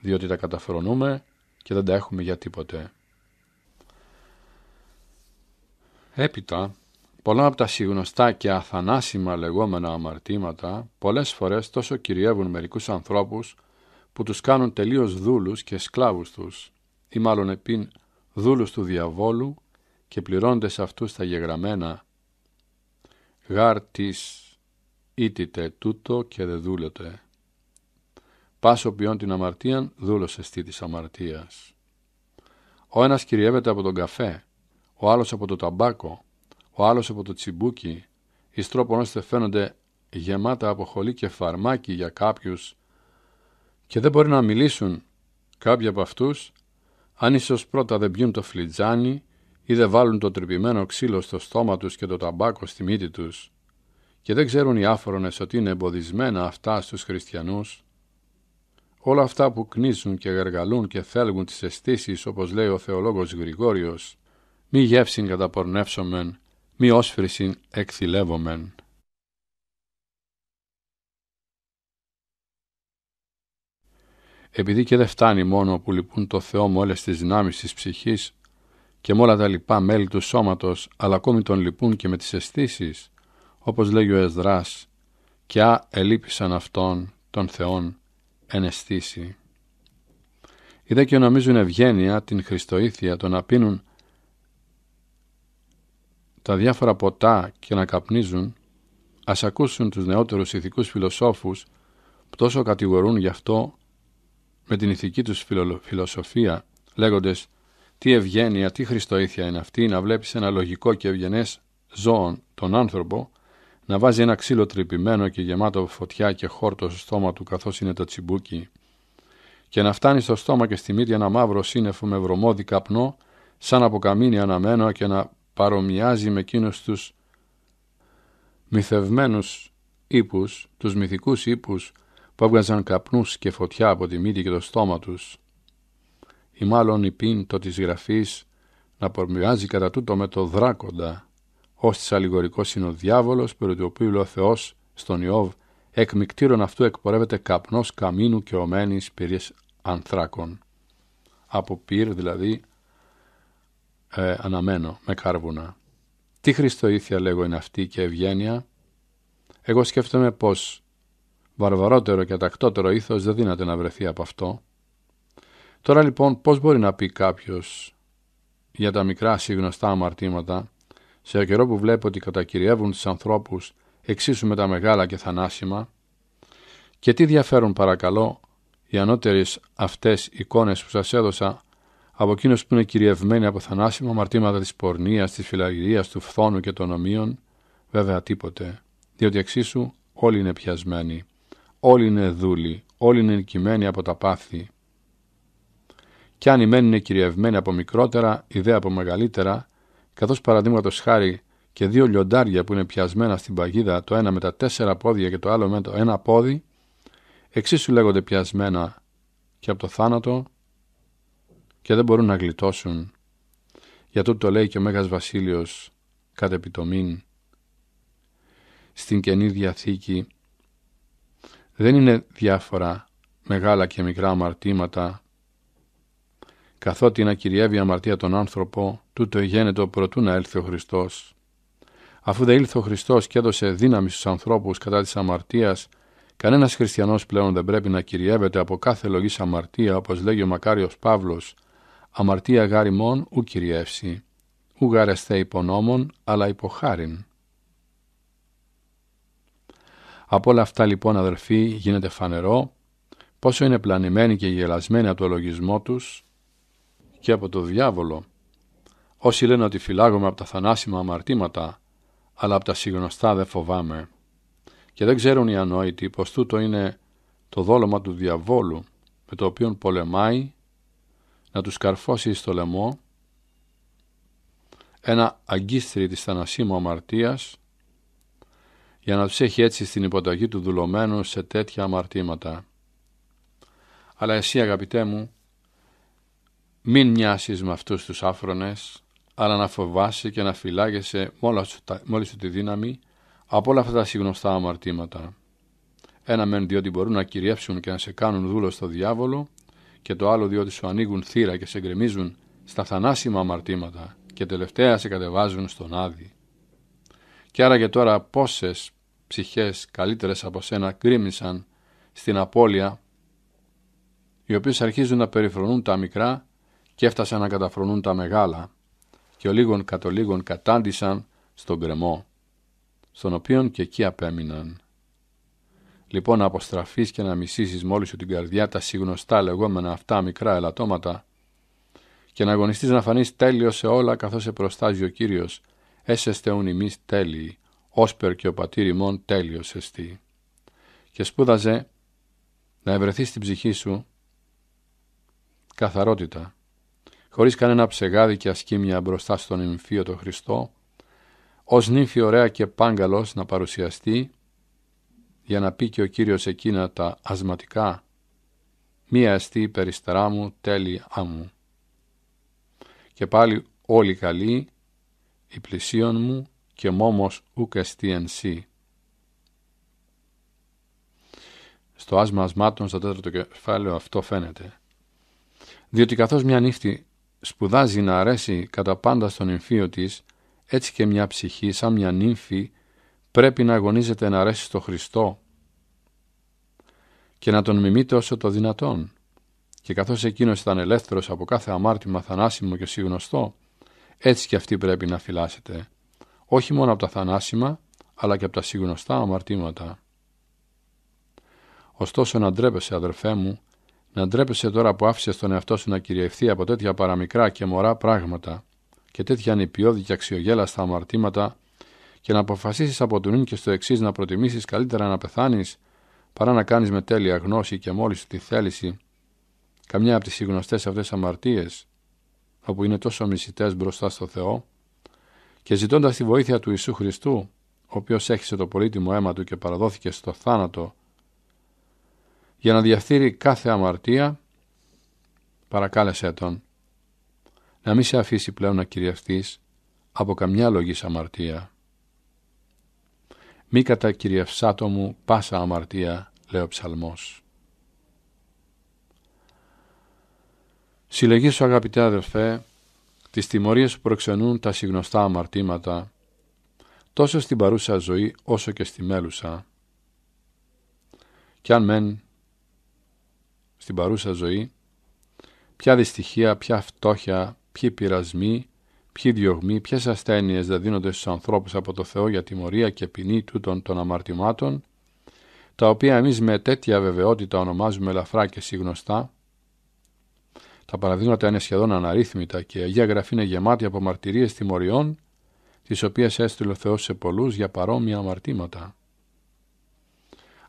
διότι τα καταφρονούμε και δεν τα έχουμε για τίποτε. Έπειτα, πολλά από τα συγνωστά και αθανάσιμα λεγόμενα αμαρτήματα πολλές φορές τόσο κυριεύουν μερικούς ανθρώπους που τους κάνουν τελείως δούλους και σκλάβους τους ή μάλλον επίν δούλους του διαβόλου και πληρώνται σε αυτούς τα γεγραμμένα «Γάρ της ήτητε τούτο και δε δούλετε» πάσο ποιόν την αμαρτίαν δούλος εστί της αμαρτίας. Ο ένας κυριεύεται από τον καφέ, ο άλλος από το ταμπάκο, ο άλλος από το τσιμπούκι, εις τρόπον ώστε φαίνονται γεμάτα από χολή και φαρμάκι για κάποιους και δεν μπορεί να μιλήσουν κάποιοι από αυτούς αν ίσως πρώτα δεν πιούν το φλιτζάνι ή δεν βάλουν το τρυπημένο ξύλο στο στόμα τους και το ταμπάκο στη μύτη τους και δεν ξέρουν οι άφορονες ότι είναι εμποδισμένα αυτά στους χριστιανούς Όλα αυτά που κνίζουν και γαργαλούν και θέλγουν τις αισθήσεις, όπως λέει ο θεολόγος Γρηγόριος, μη γεύσιν καταπορνεύσομεν, μη όσφρησιν εκθυλεύομεν. Επειδή και δεν φτάνει μόνο που λυπούν το Θεό με όλες τις δυνάμεις της ψυχής και με όλα τα λοιπά μέλη του σώματος, αλλά ακόμη τον λυπούν και με τις αισθήσεις, όπως λέγει ο Εσδράς, «Κι α ελείπησαν αυτόν των Θεόν» εναισθήσει. Οι και νομίζουν ευγένεια την χριστοήθεια το να πίνουν τα διάφορα ποτά και να καπνίζουν, ας ακούσουν τους νεότερους ηθικούς φιλοσόφους που τόσο κατηγορούν γι' αυτό με την ηθική τους φιλοσοφία, λέγοντας λέγοντες τι χριστοήθεια είναι αυτή να βλέπεις ένα λογικό και ευγενές ζώο τον άνθρωπο, να βάζει ένα ξύλο τρυπημένο και γεμάτο φωτιά και χόρτο στο στόμα του καθώς είναι το τσιμπούκι και να φτάνει στο στόμα και στη μύτη ένα μαύρο σύννεφο με βρωμόδι καπνό σαν από αναμένο και να παρομοιάζει με εκείνους τους μυθευμένους ύπους, τους μυθικούς ύπους που έβγαζαν καπνούς και φωτιά από τη μύτη και το στόμα τους ή μάλλον η πίντο της γραφής να παρομοιάζει κατά τούτο με το δράκοντα της αλληγορικός είναι ο διάβολος, περί του οποίου ο Θεός στον Ιώβ εκ μικτήρων αυτού εκπορεύεται καπνός καμίνου και ομένης πυρής ανθράκων. Από πυρ δηλαδή ε, αναμένο με κάρβουνα. Τι χριστοήθεια λέγω είναι αυτή και ευγένεια. Εγώ σκέφτομαι πως βαρβαρότερο και τακτότερο ήθος δεν δύναται να βρεθεί από αυτό. Τώρα λοιπόν πώς μπορεί να πει κάποιος για τα μικρά συγνωστά αμαρτήματα σε καιρό που βλέπω ότι κατακυριεύουν τους ανθρώπους εξίσου με τα μεγάλα και θανάσιμα, και τι διαφέρουν παρακαλώ οι ανώτερες αυτές εικόνες που σας έδωσα από εκείνους που είναι κυριευμένοι από θανάσιμα μαρτήματα της πορνείας, της φυλαγυρίας, του φθόνου και των ομοίων, βέβαια τίποτε, διότι εξίσου όλοι είναι πιασμένοι, όλοι είναι δούλοι, όλοι είναι νικημένοι από τα πάθη. Κι αν οι μένουν κυριευμένοι από μικρότερα, ιδέα από μεγαλύτερα, καθώς παραδείγματος χάρη και δύο λιοντάρια που είναι πιασμένα στην παγίδα, το ένα με τα τέσσερα πόδια και το άλλο με το ένα πόδι, εξίσου λέγονται πιασμένα και από το θάνατο και δεν μπορούν να γλιτώσουν. Για τούτο το λέει και ο Μέγας Βασίλειος κατ' επιτομήν. Στην Καινή Διαθήκη δεν είναι διάφορα μεγάλα και μικρά αμαρτήματα καθότι να κυριεύει η αμαρτία τον άνθρωπο, τούτο γένετο προτού να έλθει ο Χριστός. Αφού δε ήλθε ο Χριστός και έδωσε δύναμη στους ανθρώπους κατά της αμαρτίας, κανένας χριστιανός πλέον δεν πρέπει να κυριεύεται από κάθε λογής αμαρτία, όπως λέγει ο Μακάριος Παύλος. αμαρτία γάρι μόν ου κυριεύσει, ου γαρεστέ υπονόμων, αλλά υποχάριν. Από όλα αυτά λοιπόν αδερφοί γίνεται φανερό πόσο είναι πλανημένοι και γελασμένοι από το λογισμό τους και από το διάβολο. Όσοι λένε ότι φυλάγουμε από τα θανάσιμα αμαρτήματα, αλλά από τα συγνωστά δεν φοβάμαι. Και δεν ξέρουν οι ανόητοι πως τούτο είναι το δόλωμα του διαβόλου, με το οποίο πολεμάει να τους καρφώσει στο λαιμό ένα αγκίστρι της θανασίμου αμαρτίας για να τους έχει έτσι στην υποταγή του δουλωμένου σε τέτοια αμαρτήματα. Αλλά εσύ αγαπητέ μου μην μοιάσεις με αυτούς τους άφρονες, αλλά να φοβάσαι και να φυλάγεσαι μόλις σου τη δύναμη από όλα αυτά τα συγνωστά αμαρτήματα. Ένα μεν διότι μπορούν να κυριεύσουν και να σε κάνουν δούλο στο διάβολο και το άλλο διότι σου ανοίγουν θύρα και σε γκρεμίζουν στα θανάσιμα αμαρτήματα και τελευταία σε κατεβάζουν στον άδει. Και άρα και τώρα πόσες ψυχές καλύτερες από σένα κρίμισαν στην απώλεια οι οποίες αρχίζουν να περιφρονούν τα μικρά και έφτασαν να καταφρονούν τα μεγάλα και ο λίγων κατ' ο κατάντησαν στον κρεμό, στον οποίον και εκεί απέμειναν. Λοιπόν, να αποστραφείς και να μισήσεις μόλις σου την καρδιά τα συγνωστά λεγόμενα αυτά μικρά ελαττώματα και να αγωνιστείς να φανείς τέλειος σε όλα καθώς σε προστάζει ο Κύριος, έσεστε ουν ημείς τέλειοι, όσπερ και ο πατήρ ημών τέλειος εστί. Και σπούδαζε να ευρεθεί στην ψυχή σου καθαρότητα, χωρίς κανένα ψεγάδι και ασκήμια μπροστά στον εμφύο το Χριστό, ως νύφη ωραία και πάγκαλος να παρουσιαστεί, για να πει και ο Κύριος εκείνα τα ασματικά, «Μία αστή περιστερά μου, τέλειά μου». Και πάλι όλοι καλοί, οι πλησίον μου και μόμος ουκ εστί εν σύ. Στο άσμα ασμάτων στο τέταρτο κεφάλαιο αυτό φαίνεται. Διότι καθώς μια νύχτη σπουδάζει να αρέσει κατά πάντα στον εμφύο της, έτσι και μια ψυχή σαν μια νύμφη πρέπει να αγωνίζεται να αρέσει στο Χριστό και να τον μιμείται όσο το δυνατόν. Και καθώς εκείνος ήταν ελεύθερος από κάθε αμάρτημα θανάσιμο και συγνωστό, έτσι και αυτή πρέπει να φυλάσσεται, όχι μόνο από τα θανάσιμα, αλλά και από τα συγνωστά αμαρτήματα. Ωστόσο να ντρέπεσαι αδερφέ μου να ντρέπεσαι τώρα που άφησες τον εαυτό σου να κυριευθεί από τέτοια παραμικρά και μωρά πράγματα και τέτοια ανυπιώδη και αξιογέλαστα αμαρτήματα και να αποφασίσεις από του νυν και στο εξής να προτιμήσεις καλύτερα να πεθάνεις παρά να κάνεις με τέλεια γνώση και μόλις τη θέληση καμιά από τις συγνωστές αυτές αμαρτίες, όπου είναι τόσο μισητές μπροστά στο Θεό, και ζητώντας τη βοήθεια του Ιησού Χριστού, ο οποίος έχισε το πολύτιμο αίμα του και παραδόθηκε στο θάνατο για να διαφθείρει κάθε αμαρτία, παρακάλεσέ τον να μην σε αφήσει πλέον να κυριευτείς από καμιά λογή αμαρτία. «Μη το μου πάσα αμαρτία», λέει ο ψαλμός. Συλλεγήσου αγαπητέ αδελφέ, τις τιμωρίες που προξενούν τα συγνωστά αμαρτήματα, τόσο στην παρούσα ζωή όσο και στη μέλουσα. Κι αν μεν στην παρούσα ζωή, ποια δυστυχία, ποια φτώχεια, ποιοι πειρασμοί, ποιοι διωγμοί, ποιες ασθένειες δίνονται στους ανθρώπους από το Θεό για τιμωρία και ποινή τούτων των αμαρτημάτων, τα οποία εμείς με τέτοια βεβαιότητα ονομάζουμε ελαφρά και συγνωστά, τα παραδείγματα είναι σχεδόν αναρρύθμιτα και η Αγία Γραφή είναι γεμάτη από μαρτυρίες τιμωριών, τις οποίες έστειλε ο Θεός σε πολλούς για παρόμοια αμαρτήματα.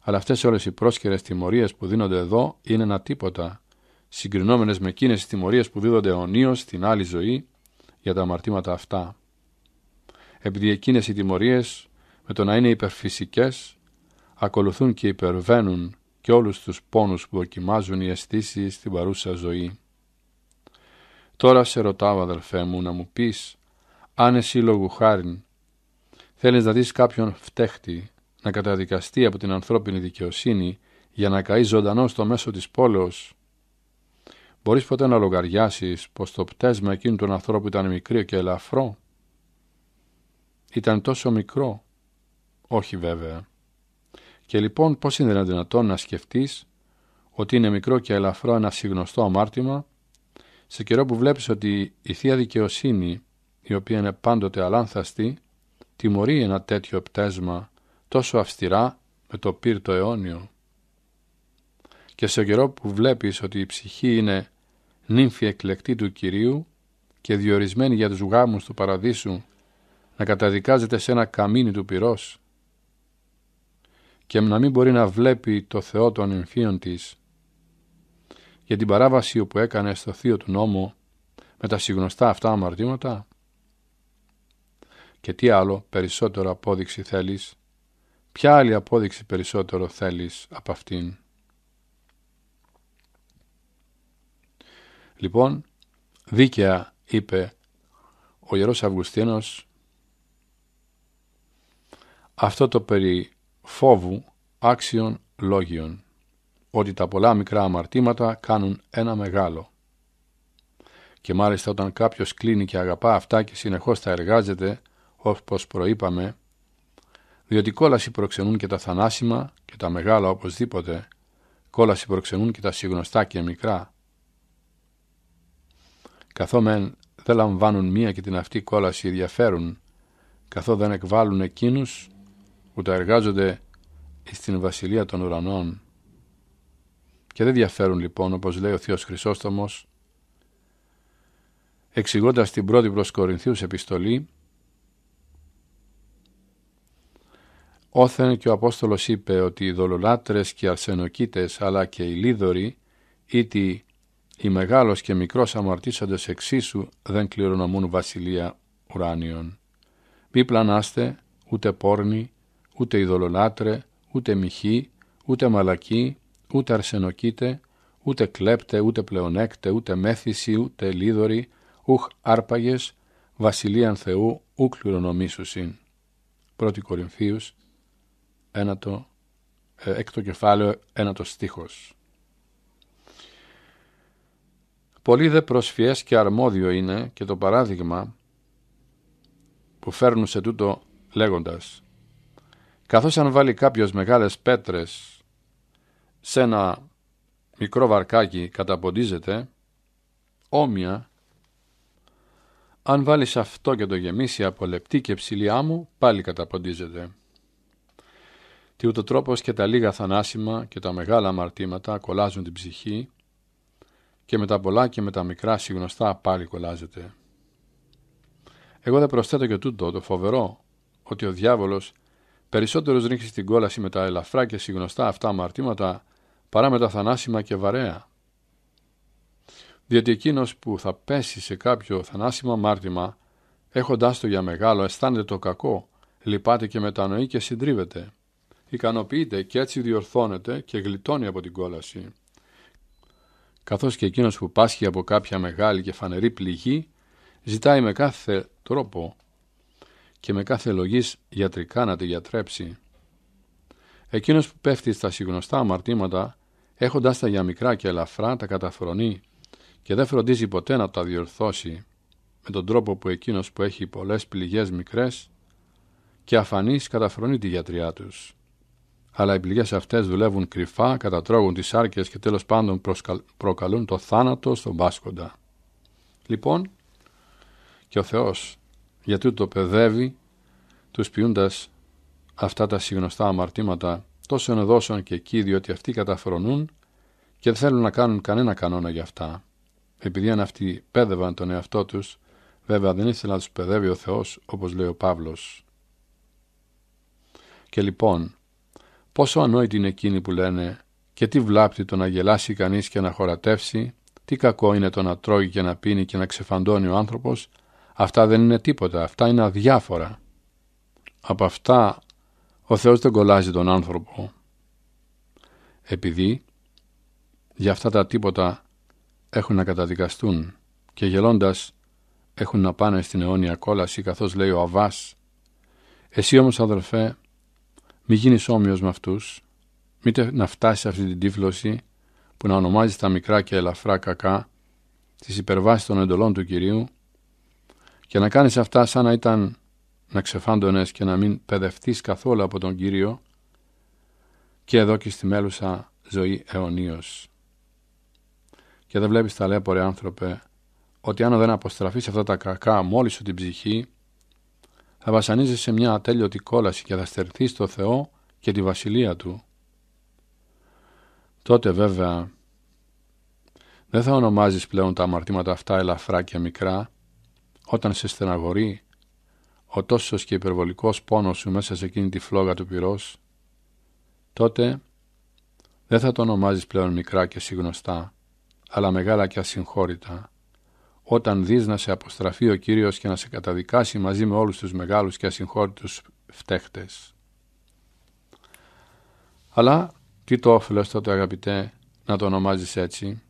Αλλά αυτές όλες οι πρόσκαιρες τιμωρίες που δίνονται εδώ είναι ένα τίποτα, συγκρινόμενες με εκείνες τι τιμωρίες που δίδονται αιωνίω στην άλλη ζωή για τα αμαρτήματα αυτά. Επειδή εκείνες οι τιμωρίες με το να είναι υπερφυσικές ακολουθούν και υπερβαίνουν και όλους τους πόνους που δοκιμάζουν οι αισθήσεις στην παρούσα ζωή. Τώρα σε ρωτάω αδελφέ μου να μου πεις αν εσύ λόγου χάριν θέλεις να δεις κάποιον φταίχτη να καταδικαστεί από την ανθρώπινη δικαιοσύνη για να καεί ζωντανό στο μέσο της πόλεως. Μπορείς ποτέ να λογαριάσεις πως το πτέσμα εκείνου του ανθρώπου ήταν μικρό και ελαφρό. Ήταν τόσο μικρό. Όχι βέβαια. Και λοιπόν πώς είναι δυνατόν να σκεφτείς ότι είναι μικρό και ελαφρό ένα συγνωστό αμάρτημα σε καιρό που βλέπεις ότι η Θεία Δικαιοσύνη η οποία είναι πάντοτε αλάνθαστη τιμωρεί ένα τέτοιο πτέσμα τόσο αυστηρά με το πύρ το αιώνιο. Και σε καιρό που βλέπεις ότι η ψυχή είναι νύμφη εκλεκτή του Κυρίου και διορισμένη για τους γάμους του παραδείσου να καταδικάζεται σε ένα καμίνι του πυρός και να μην μπορεί να βλέπει το Θεό των νυμφίων της για την παράβαση που έκανε στο θείο του νόμου με τα συγνωστά αυτά αμαρτήματα και τι άλλο περισσότερο απόδειξη θέλεις Ποια άλλη απόδειξη περισσότερο θέλεις από αυτήν. Λοιπόν, δίκαια είπε ο Ιερός Αυγουστίνος αυτό το περί φόβου άξιων λόγιων ότι τα πολλά μικρά αμαρτήματα κάνουν ένα μεγάλο. Και μάλιστα όταν κάποιος κλείνει και αγαπά αυτά και συνεχώς τα εργάζεται, όπως προείπαμε, διότι κόλαση προξενούν και τα θανάσιμα και τα μεγάλα οπωσδήποτε, κόλαση προξενούν και τα συγνωστά και μικρά. Καθόμεν δεν λαμβάνουν μία και την αυτή κόλαση ενδιαφέρουν, καθώ δεν εκβάλλουν εκείνους, τα εργάζονται στην βασιλεία των ουρανών. Και δεν διαφέρουν λοιπόν, όπως λέει ο Θεός Χρυσόστομος, εξηγώντας την πρώτη προς Κορινθίους επιστολή, Όθεν και ο Απόστολος είπε ότι οι δολολάτρες και οι αρσενοκίτες αλλά και οι λίδωροι ήτι οι μεγάλος και μικρός αμαρτήσαντες εξίσου δεν κληρονομούν βασιλεία ουράνιων. Μη πλανάστε ούτε πόρνη, ούτε δολολάτρε, ούτε μυχή, ούτε μαλακή, ούτε αρσενοκίτε, ούτε κλέπτε, ούτε πλεονέκτε, ούτε μέθηση, ούτε λίδωροι, ουχ άρπαγες, βασιλείαν Θεού, ου κληρονομήσουσιν. 1 Κορινθίους ένατο, ε, έκτο κεφάλαιο, ένατο στίχος. Πολύ δε προσφιές και αρμόδιο είναι και το παράδειγμα που φέρνουν σε τούτο λέγοντας «Καθώς αν βάλει κάποιος μεγάλες πέτρες σε ένα μικρό βαρκάκι καταποντίζεται, όμοια, αν βάλεις αυτό και το γεμίσει από λεπτή και ψηλιά μου, πάλι καταποντίζεται». Τι ούτω τρόπος και τα λίγα θανάσιμα και τα μεγάλα αμαρτήματα κολλάζουν την ψυχή και με τα πολλά και με τα μικρά συγνωστά πάλι κολλάζεται. Εγώ δεν προσθέτω και τούτο το φοβερό ότι ο διάβολος περισσότερος ρίχνει στην κόλαση με τα ελαφρά και συγνωστά αυτά αμαρτήματα παρά με τα θανάσιμα και βαρέα. Διότι εκείνος που θα πέσει σε κάποιο θανάσιμο αμάρτημα έχοντάς το για μεγάλο αισθάνεται το κακό, λυπάται και μετανοεί και συντρίβεται ικανοποιείται και έτσι διορθώνεται και γλιτώνει από την κόλαση. Καθώς και εκείνος που πάσχει από κάποια μεγάλη και φανερή πληγή, ζητάει με κάθε τρόπο και με κάθε λογής γιατρικά να τη γιατρέψει. Εκείνος που πέφτει στα συγνωστά αμαρτήματα, έχοντας τα για μικρά και ελαφρά, τα καταφρονεί και δεν φροντίζει ποτέ να τα διορθώσει με τον τρόπο που εκείνος που έχει πολλές πληγές μικρές και αφανείς καταφρονεί τη γιατριά τους αλλά οι πληγές αυτές δουλεύουν κρυφά, κατατρώγουν τις άρκες και τέλος πάντων προκαλούν το θάνατο στον πάσκοντα. Λοιπόν, και ο Θεός γιατί το παιδεύει, τους ποιούντας αυτά τα συγνωστά αμαρτήματα τόσο ενεδώσεων και εκεί, διότι αυτοί καταφρονούν και δεν θέλουν να κάνουν κανένα κανόνα για αυτά. Επειδή αν αυτοί πέδευαν τον εαυτό τους, βέβαια δεν ήθελαν να τους παιδεύει ο Θεός, όπως λέει ο Παύλος. Και λοιπόν, Πόσο ανόητοι είναι εκείνοι που λένε και τι βλάπτει το να γελάσει κανείς και να χωρατεύσει, τι κακό είναι το να τρώει και να πίνει και να ξεφαντώνει ο άνθρωπος, αυτά δεν είναι τίποτα, αυτά είναι αδιάφορα. Από αυτά ο Θεός δεν κολλάζει τον άνθρωπο, επειδή για αυτά τα τίποτα έχουν να καταδικαστούν και γελώντας έχουν να πάνε στην αιώνια κόλαση καθώς λέει ο Αβάς. Εσύ όμως αδελφέ μη γίνεις όμοιος με αυτούς, μήτε να φτάσει αυτή την τύφλωση που να ονομάζεις τα μικρά και ελαφρά κακά τις υπερβάσεις των εντολών του Κυρίου και να κάνεις αυτά σαν να ήταν να ξεφάντωνες και να μην παιδευτείς καθόλου από τον Κύριο και εδώ και στη μέλουσα ζωή αιωνίως. Και δεν βλέπεις ταλέπορε άνθρωπε ότι αν δεν αποστραφείς αυτά τα κακά μόλις σου την ψυχή θα βασανίζεσαι σε μια ατέλειωτη κόλαση και θα στερθεί στο Θεό και τη βασιλεία Του. Τότε βέβαια δεν θα ονομάζεις πλέον τα αμαρτήματα αυτά ελαφρά και μικρά όταν σε στεναγορεί ο τόσος και υπερβολικός πόνος σου μέσα σε εκείνη τη φλόγα του πυρός τότε δεν θα το ονομάζεις πλέον μικρά και συγνωστά αλλά μεγάλα και ασυγχώρητα όταν δεις να σε αποστραφεί ο Κύριος και να σε καταδικάσει μαζί με όλους τους μεγάλους και ασυγχώρητους φταίχτες. Αλλά τι το όφελος τότε αγαπητέ να το ονομάζεις έτσι.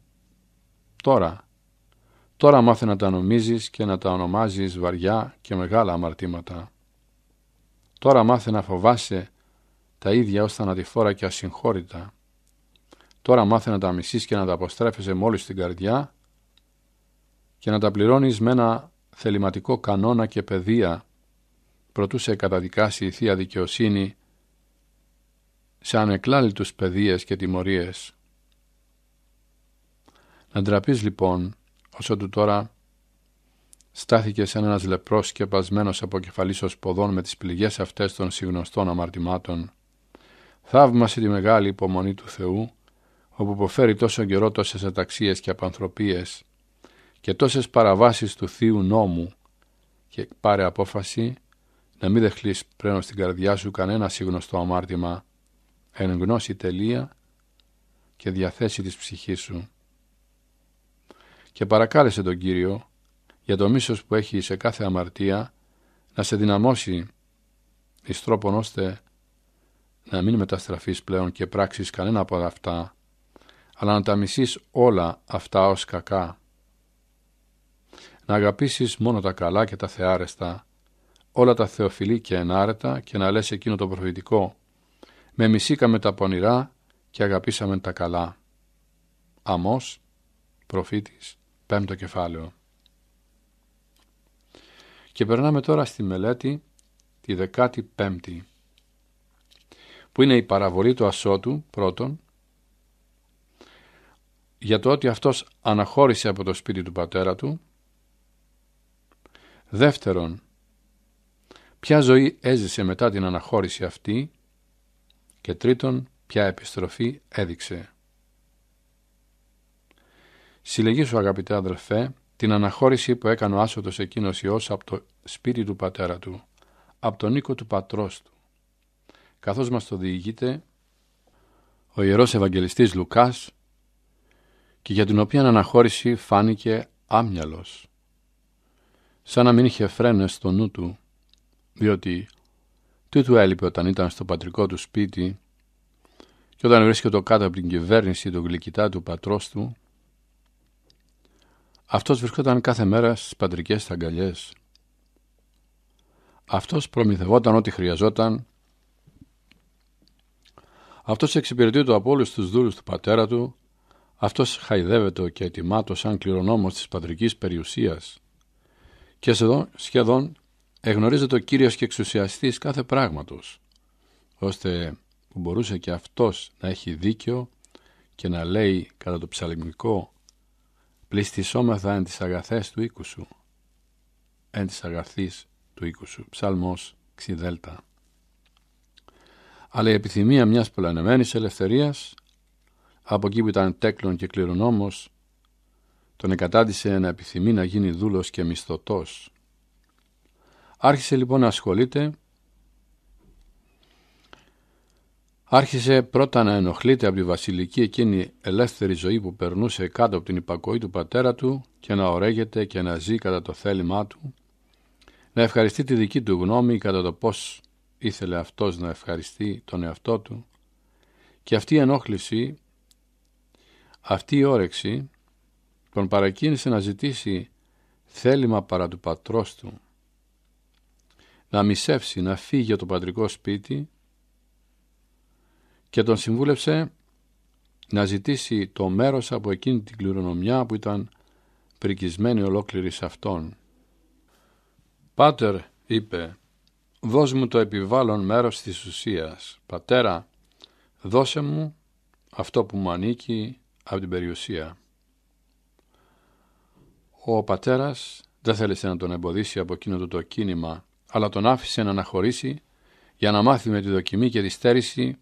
Τώρα. Τώρα μάθε να τα νομίζεις και να τα ονομάζεις βαριά και μεγάλα αμαρτήματα. Τώρα μάθε να φοβάσαι τα ίδια ως θανατηφόρα και ασυγχώρητα. Τώρα μάθε να τα μισείς και να τα αποστρέφεσαι μόλις στην καρδιά και να τα πληρώνεις με ένα θεληματικό κανόνα και παιδεία προτού σε καταδικάσει η Θεία Δικαιοσύνη σε ανεκλάλητους παιδείες και τιμωρίες. Να ντραπείς λοιπόν όσο του τώρα στάθηκε σαν ένας λεπρός σκεπασμένος από κεφαλής ως ποδών με τις πληγές αυτές των συγνωστών αμαρτημάτων. Θαύμασε τη μεγάλη υπομονή του Θεού, όπου υποφέρει τόσο καιρό τόσες αταξίες και απανθρωπίες, και τόσες παραβάσεις του Θείου Νόμου και πάρε απόφαση να μην δεχλείς πλέον στην καρδιά σου κανένα σύγνωστο αμάρτημα εν γνώση τελεία και διαθέσει της ψυχής σου. Και παρακάλεσε τον Κύριο για το μίσος που έχει σε κάθε αμαρτία να σε δυναμώσει εις τρόπον ώστε να μην μεταστραφείς πλέον και πράξεις κανένα από αυτά αλλά να τα μισείς όλα αυτά ως κακά να αγαπήσεις μόνο τα καλά και τα θεάρεστα, όλα τα θεοφιλή και ενάρετα και να λες εκείνο το προφητικό «Με μισήκαμε τα πονηρά και αγαπήσαμε τα καλά». Αμός, προφήτης, πέμπτο κεφάλαιο. Και περνάμε τώρα στη μελέτη τη δεκάτη η παραβολή του ασώτου πρώτον, για το ότι αυτός αναχώρησε από το σπίτι του πατέρα του Δεύτερον, ποια ζωή έζησε μετά την αναχώρηση αυτή και τρίτον, ποια επιστροφή έδειξε. Συλλεγήσου αγαπητέ αδελφέ την αναχώρηση που έκανε ο άσωτος εκείνος Υιός από το σπίτι του πατέρα του, από τον οίκο του πατρός του. Καθώς μας το διηγείται ο Ιερός Ευαγγελιστής Λουκάς και για την οποία αναχώρηση φάνηκε άμυαλος σαν να μην είχε φρένες στο νου του, διότι τι του έλειπε όταν ήταν στο πατρικό του σπίτι και όταν βρίσκεται κάτω από την κυβέρνηση του γλυκητά του πατρός του, αυτός βρισκόταν κάθε μέρα στις πατρικές αγκαλιές. Αυτός προμηθευόταν ό,τι χρειαζόταν. Αυτός το από όλους τους δούλους του πατέρα του. Αυτός χαϊδεύεται και ετοιμάται σαν κληρονόμος της πατρικής περιουσίας. Και σχεδόν εγνωρίζεται ο Κύριος και εξουσιαστής κάθε πράγματος, ώστε που μπορούσε και αυτός να έχει δίκιο και να λέει κατά το ψαλμικό «Πληστησόμεθα εν τις αγαθές του οίκου σου», εν τις αγαθείς του οίκου σου, ψαλμός Ξιδέλτα. Αλλά η επιθυμία μιας πολλανεμένης ελευθερίας, από εκεί που ήταν τέκλων και κληρονόμος, τον εγκατάντησε να επιθυμεί να γίνει δούλος και μισθωτός. Άρχισε λοιπόν να ασχολείται Άρχισε πρώτα να ενοχλείται από τη βασιλική εκείνη ελεύθερη ζωή που περνούσε κάτω από την υπακοή του πατέρα του και να ωραίγεται και να ζει κατά το θέλημά του, να ευχαριστεί τη δική του γνώμη κατά το πώς ήθελε αυτός να ευχαριστεί τον εαυτό του και αυτή η ενόχληση, αυτή η όρεξη τον παρακίνησε να ζητήσει θέλημα παρά του πατρός του, να μισεύσει, να φύγει από το πατρικό σπίτι και τον συμβούλευσε να ζητήσει το μέρος από εκείνη την κληρονομιά που ήταν πρικισμένη ολόκληρη σε αυτόν. «Πάτερ», είπε, «δώσ' μου το επιβάλλον μέρος της ουσίας. Πατέρα, δώσε μου αυτό που μου ανήκει από την περιουσία». Ο πατέρας δεν θέλησε να τον εμποδίσει από εκείνο το κίνημα, αλλά τον άφησε να αναχωρήσει για να μάθει με τη δοκιμή και τη στέρηση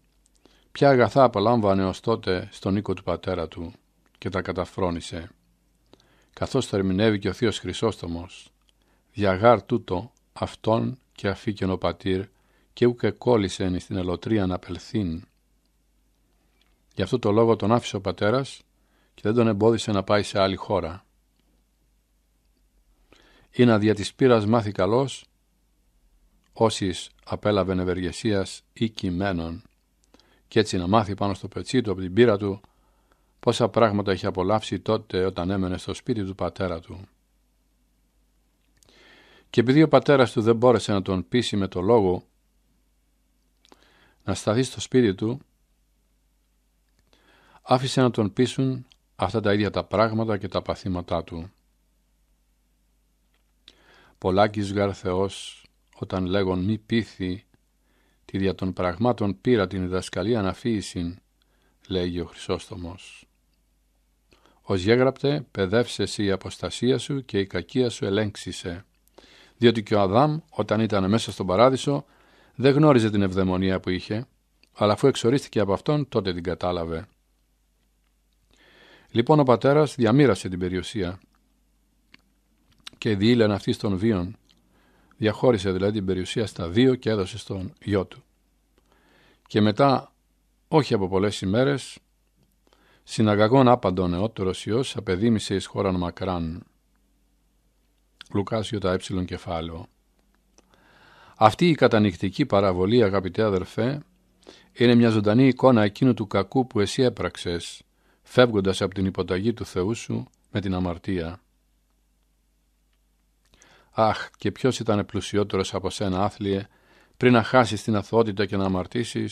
ποια αγαθά απολάμβανε ως τότε στον οίκο του πατέρα του και τα καταφρόνησε. Καθώς θερμινεύει και ο Θείος Χρυσόστομος, «Διαγάρ τούτο αυτόν και αφήκεν ο πατήρ και ούκε κόλλησεν στην ελωτρία να πελθύν». Γι' αυτό το λόγο τον άφησε ο πατέρας και δεν τον εμπόδισε να πάει σε άλλη χώρα ή να δια της πείρας μάθει καλός, όσις απέλαβεν ευεργεσίας ή κειμένων, και έτσι να μάθει πάνω στο πετσί του από την πείρα του πόσα πράγματα είχε απολαύσει τότε όταν έμενε στο σπίτι του πατέρα του. Και επειδή ο πατέρας του δεν μπόρεσε να τον πείσει με το λόγο να σταθεί στο σπίτι του, άφησε να τον πείσουν αυτά τα ίδια τα πράγματα και τα παθήματά του πολλάκι γαρ Θεός, όταν λέγον μη πείθη, τη δια των πραγμάτων πήρα την διδασκαλία αναφύησιν, λέγει ο Χρυσόστομος. Ως γέγραπτε, παιδεύσε η αποστασία σου και η κακία σου ελέγξησε, διότι και ο Αδάμ, όταν ήταν μέσα στον παράδεισο, δεν γνώριζε την ευδαιμονία που είχε, αλλά αφού εξορίστηκε από αυτόν, τότε την κατάλαβε. Λοιπόν ο πατέρας διαμήρασε την περιουσία και διήλαν αυτή των βίων. Διαχώρισε δηλαδή την περιουσία στα δύο και έδωσε στον γιο του. Και μετά, όχι από πολλές ημέρες, συναγαγών άπαντο νεότερος ιός απεδίμησε εις χώραν μακράν. Λουκάς τα Έψιλον κεφάλαιο. Αυτή η κατανοητική παραβολή, αγαπητέ αδερφέ, είναι μια ζωντανή εικόνα εκείνου του κακού που εσύ έπραξες, φεύγοντας από την υποταγή του Θεού σου με την αμαρτία. Αχ, και ποιος ήταν πλουσιότερος από σένα, άθλιε, πριν να χάσεις την αθωότητα και να αμαρτήσεις.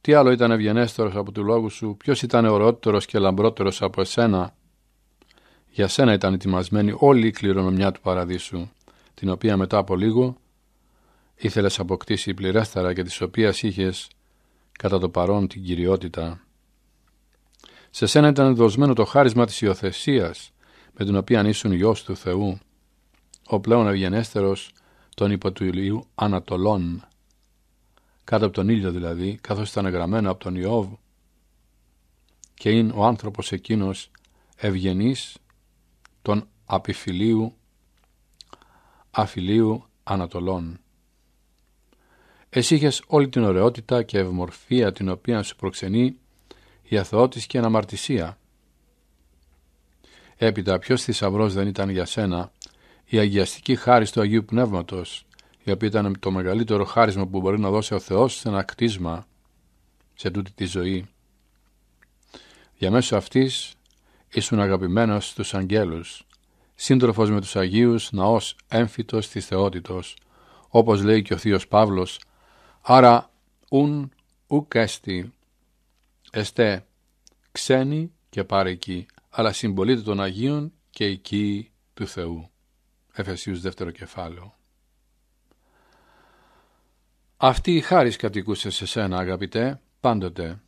Τι άλλο ήταν ευγενέστερος από του λόγου σου, ποιος ήταν ωραιότερος και λαμπρότερος από εσένα. Για σένα ήταν ετοιμασμένη όλη η κληρονομιά του παραδείσου, την οποία μετά από λίγο ήθελες αποκτήσει πληρέστερα και τη οποία είχες κατά το παρόν την κυριότητα. Σε σένα ήταν δοσμένο το χάρισμα της υιοθεσίας, με την οποία ήσουν γιος του Θεού ο πλέον ευγενέστερος των υποτουλίου Ανατολών, κάτω από τον ήλιο δηλαδή, καθώς ήταν γραμμένο από τον Ιώβ και είναι ο άνθρωπος εκείνος ευγενής των απειφιλίου αφιλίου Ανατολών. Εσύ είχες όλη την ωραιότητα και ευμορφία την οποία σου προξενεί η αθωότης και αναμαρτησία. Έπειτα ποιος θησαυρός δεν ήταν για σένα η αγιαστική χάρη του Αγίου Πνεύματος, η οποία ήταν το μεγαλύτερο χάρισμα που μπορεί να δώσει ο Θεός σε ένα κτίσμα, σε τούτη τη ζωή. Διαμέσου αυτής ήσουν αγαπημένος στους αγγέλους, σύντροφος με τους Αγίους, ναός έμφυτος της θεότητος, όπως λέει και ο Θείος Παύλος, άρα ουν ουκ εστέ ξένοι και πάρικη, αλλά συμπολίτε των Αγίων και εκεί του Θεού. Εφεσίους δεύτερο κεφάλαιο. Αυτή η χάρις κατοικούσε σε σένα αγαπητέ, πάντοτε.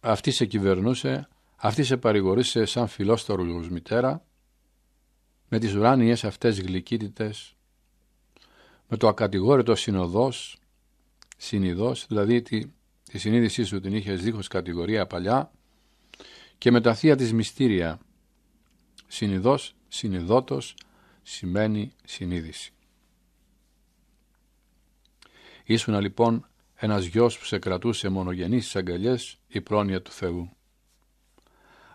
Αυτή σε κυβερνούσε, αυτή σε παρηγορήσε σαν φιλόστορους μητέρα, με τις ουράνιες αυτές γλυκύτητες, με το ακατηγόρητο συνοδός, συνειδός, δηλαδή τη, τη συνείδησή σου την είχες δίχως κατηγορία παλιά, και με τα θεία της μυστήρια, συνειδός, συνειδότος, σημαίνει συνείδηση. Ήσουν λοιπόν ένας γιος που σε κρατούσε μονογενής στις αγκαλιές η πρόνοια του Θεού.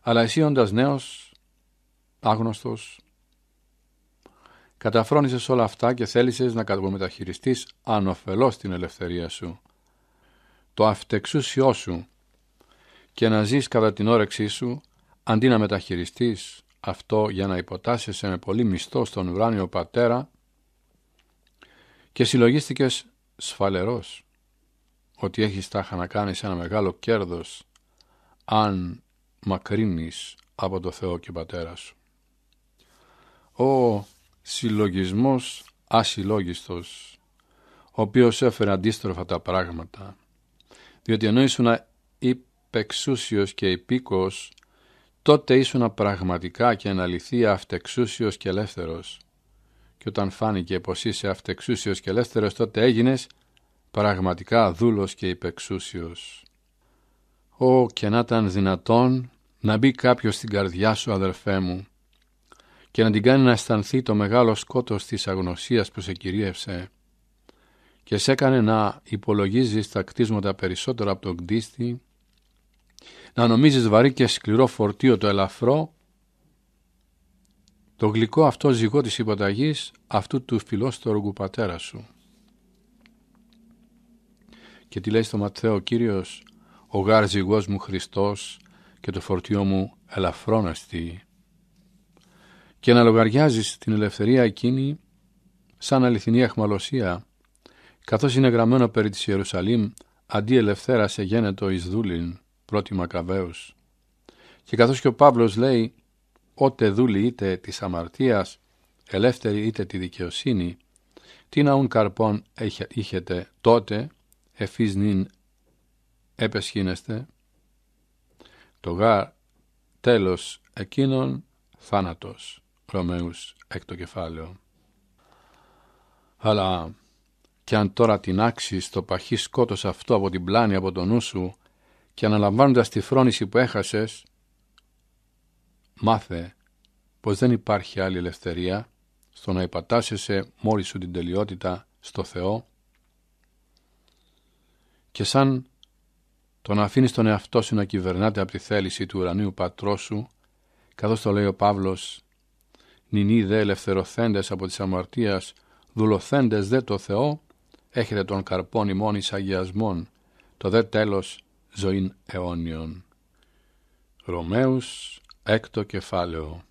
Αλλά εσύ όντας νέος, άγνωστος, καταφρόνησες όλα αυτά και θέλησες να κατομεταχειριστείς ανοφελώς την ελευθερία σου, το αυτεξούσιό σου και να ζεις κατά την όρεξή σου αντί να μεταχειριστείς αυτό για να υποτάσσεσαι με πολύ μισθό στον ουράνιο πατέρα και συλλογίστηκες σφαλερός ότι έχεις τάχα να κάνεις ένα μεγάλο κέρδος αν μακρύνεις από το Θεό και Πατέρας σου. Ο συλλογισμός ασυλλόγιστος, ο οποίος έφερε αντίστροφα τα πράγματα, διότι ενώ ήσουν υπεξούσιος και υπήκος τότε ήσουνα πραγματικά και αναλυθεί αυτεξούσιος και ελεύθερος. Και όταν φάνηκε πως είσαι αυτεξούσιος και ελεύθερος, τότε έγινες πραγματικά δούλος και υπεξούσιος. Ω και να ήταν δυνατόν να μπει κάποιος στην καρδιά σου, αδερφέ μου, και να την κάνει να αισθανθεί το μεγάλο σκότος της αγνωσίας που σε κυρίευσε και σε έκανε να υπολογίζεις τα κτίσματα περισσότερο από τον κτίστη να νομίζεις βαρύ και σκληρό φορτίο το ελαφρό, το γλυκό αυτό ζυγό της υποταγής αυτού του φιλόστοργου πατέρα σου. Και τι λέει στο Ματθαίο Κύριος, ο γάρ ζυγός μου Χριστός και το φορτίο μου ελαφρόναστη και να λογαριάζεις την ελευθερία εκείνη σαν αληθινή αχμαλωσία, καθώς είναι γραμμένο περί της Ιερουσαλήμ, αντί ελευθέρας σε γένετο εις δούλην πρώτη Μακαβαίους. Και καθώς και ο Παύλος λέει «Ότε δούλοι είτε της αμαρτίας, ελεύθερη είτε τη δικαιοσύνη, τι ναούν καρπών είχετε τότε, εφείς νυν επεσχύνεστε, το γάρ τέλος εκείνων θάνατος, Ρωμαίους εκ το κεφάλαιο. Αλλά και αν τώρα την άξεις το παχύ σκότος αυτό από την πλάνη από τον νου σου, και αναλαμβάνοντας τη φρόνηση που έχασες, μάθε πως δεν υπάρχει άλλη ελευθερία στο να υπατάσσεσαι μόλις σου την τελειότητα στο Θεό και σαν το να αφήνεις τον εαυτό σου να κυβερνάται από τη θέληση του ουρανίου πατρός σου, καθώς το λέει ο Παύλος, «Νινί δε ελευθερωθέντες από τις αμαρτίας, δουλοθέντες δε το Θεό, έχετε τον καρπόν ημών εισαγιασμών, το δε τέλος ζωήν αιώνιον. Ρωμαίους, έκτο κεφάλαιο.